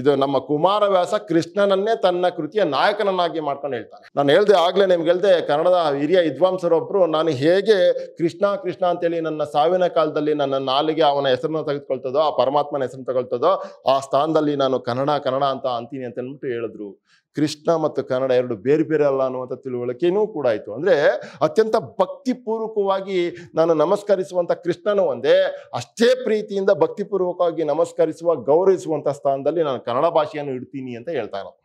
ಇದು ನಮ್ಮ ಕುಮಾರವ್ಯಾಸ ಕೃಷ್ಣನನ್ನೇ ತನ್ನ ಕೃತಿಯ ನಾಯಕನನ್ನಾಗಿ ಮಾಡ್ಕೊಂಡು ಹೇಳ್ತಾನೆ ನಾನು ಹೇಳ್ದೆ ಆಗ್ಲೇ ನಿಮ್ಗೆ ಹೇಳ್ದೆ ಕನ್ನಡದ ಹಿರಿಯ ವಿದ್ವಾಂಸರೊಬ್ಬರು ನಾನು ಹೇಗೆ ಕೃಷ್ಣ ಕೃಷ್ಣ ಅಂತೇಳಿ ನನ್ನ ಸಾವಿನ ಕಾಲದಲ್ಲಿ ನನ್ನ ನಾಲಿಗೆ ಅವನ ಹೆಸರನ್ನ ತೆಗೆದುಕೊಳ್ತದೋ ಆ ಪರಮಾತ್ಮನ ಹೆಸರು ತಗೊಳ್ತದೋ ಆ ಸ್ಥಾನದಲ್ಲಿ ನಾನು ಕನ್ನಡ ಕನ್ನಡ ಅಂತ ಅಂತೀನಿ ಅಂತ ಅಂದ್ಬಿಟ್ಟು ಹೇಳಿದ್ರು ಕೃಷ್ಣ ಮತ್ತು ಕನ್ನಡ ಎರಡು ಬೇರೆ ಬೇರೆ ಅಲ್ಲ ಅನ್ನುವಂಥ ತಿಳುವಳಿಕೆನೂ ಕೂಡ ಆಯಿತು ಅಂದರೆ ಅತ್ಯಂತ ಭಕ್ತಿಪೂರ್ವಕವಾಗಿ ನಾನು ನಮಸ್ಕರಿಸುವಂಥ ಕೃಷ್ಣನ ಒಂದೇ ಅಷ್ಟೇ ಪ್ರೀತಿಯಿಂದ ಭಕ್ತಿಪೂರ್ವಕವಾಗಿ ನಮಸ್ಕರಿಸುವ ಗೌರವಿಸುವಂಥ ಸ್ಥಾನದಲ್ಲಿ ನಾನು ಕನ್ನಡ ಭಾಷೆಯನ್ನು ಇಡ್ತೀನಿ ಅಂತ ಹೇಳ್ತಾ ಇರೋದು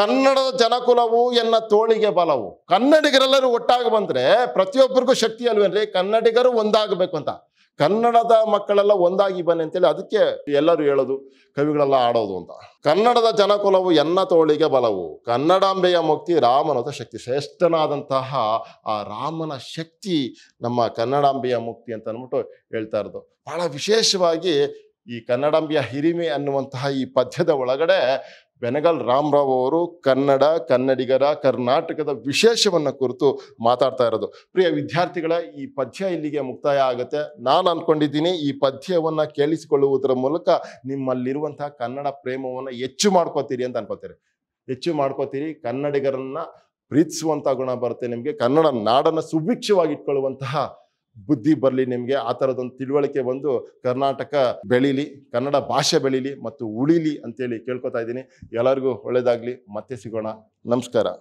ಕನ್ನಡದ ಜನಕುಲವು ಎನ್ನ ತೋಳಿಗೆ ಬಲವು ಕನ್ನಡಿಗರೆಲ್ಲರೂ ಒಟ್ಟಾಗಿ ಬಂದರೆ ಪ್ರತಿಯೊಬ್ಬರಿಗೂ ಶಕ್ತಿ ಅಲ್ವೇನ್ರಿ ಕನ್ನಡಿಗರು ಒಂದಾಗಬೇಕು ಅಂತ ಕನ್ನಡದ ಮಕ್ಕಳೆಲ್ಲ ಒಂದಾಗಿ ಬನ್ನಿ ಅಂತೇಳಿ ಅದಕ್ಕೆ ಎಲ್ಲರೂ ಹೇಳೋದು ಕವಿಗಳೆಲ್ಲ ಆಡೋದು ಅಂತ ಕನ್ನಡದ ಜನಕುಲವು ಎನ್ನ ತೋಳಿಗೆ ಬಲವು ಕನ್ನಡಾಂಬೆಯ ಮುಕ್ತಿ ರಾಮನದ ಶಕ್ತಿ ಶ್ರೇಷ್ಠನಾದಂತಹ ಆ ರಾಮನ ಶಕ್ತಿ ನಮ್ಮ ಕನ್ನಡಾಂಬೆಯ ಮುಕ್ತಿ ಅಂತ ಅಂದ್ಬಿಟ್ಟು ಹೇಳ್ತಾ ಇರೋದು ಬಹಳ ವಿಶೇಷವಾಗಿ ಈ ಕನ್ನಡಾಂಬೆಯ ಹಿರಿಮೆ ಅನ್ನುವಂತಹ ಈ ಪದ್ಯದ ಒಳಗಡೆ ಬೆನಗಲ್ ರಾಮರಾವ್ ಅವರು ಕನ್ನಡ ಕನ್ನಡಿಗರ ಕರ್ನಾಟಕದ ವಿಶೇಷವನ್ನು ಕುರಿತು ಮಾತಾಡ್ತಾ ಇರೋದು ಪ್ರಿಯ ವಿದ್ಯಾರ್ಥಿಗಳ ಈ ಪದ್ಯ ಇಲ್ಲಿಗೆ ಮುಕ್ತಾಯ ಆಗುತ್ತೆ ನಾನು ಅಂದ್ಕೊಂಡಿದ್ದೀನಿ ಈ ಪದ್ಯವನ್ನು ಕೇಳಿಸಿಕೊಳ್ಳುವುದರ ಮೂಲಕ ನಿಮ್ಮಲ್ಲಿರುವಂತಹ ಕನ್ನಡ ಪ್ರೇಮವನ್ನು ಹೆಚ್ಚು ಮಾಡ್ಕೋತೀರಿ ಅಂತ ಅನ್ಕೋತೀರಿ ಹೆಚ್ಚು ಮಾಡ್ಕೋತೀರಿ ಕನ್ನಡಿಗರನ್ನ ಪ್ರೀತಿಸುವಂಥ ಗುಣ ಬರುತ್ತೆ ನಿಮಗೆ ಕನ್ನಡ ನಾಡನ್ನು ಸುಭಿಕ್ಷವಾಗಿ ಇಟ್ಕೊಳ್ಳುವಂತಹ ಬುದ್ಧಿ ಬರಲಿ ನಿಮಗೆ ಆ ಥರದೊಂದು ತಿಳುವಳಿಕೆ ಬಂದು ಕರ್ನಾಟಕ ಬೆಳೀಲಿ ಕನ್ನಡ ಭಾಷೆ ಬೆಳೀಲಿ ಮತ್ತು ಉಳಿಲಿ ಅಂತೇಳಿ ಕೇಳ್ಕೊತಾ ಇದ್ದೀನಿ ಎಲ್ಲರಿಗೂ ಒಳ್ಳೆಯದಾಗಲಿ ಮತ್ತೆ ಸಿಗೋಣ ನಮಸ್ಕಾರ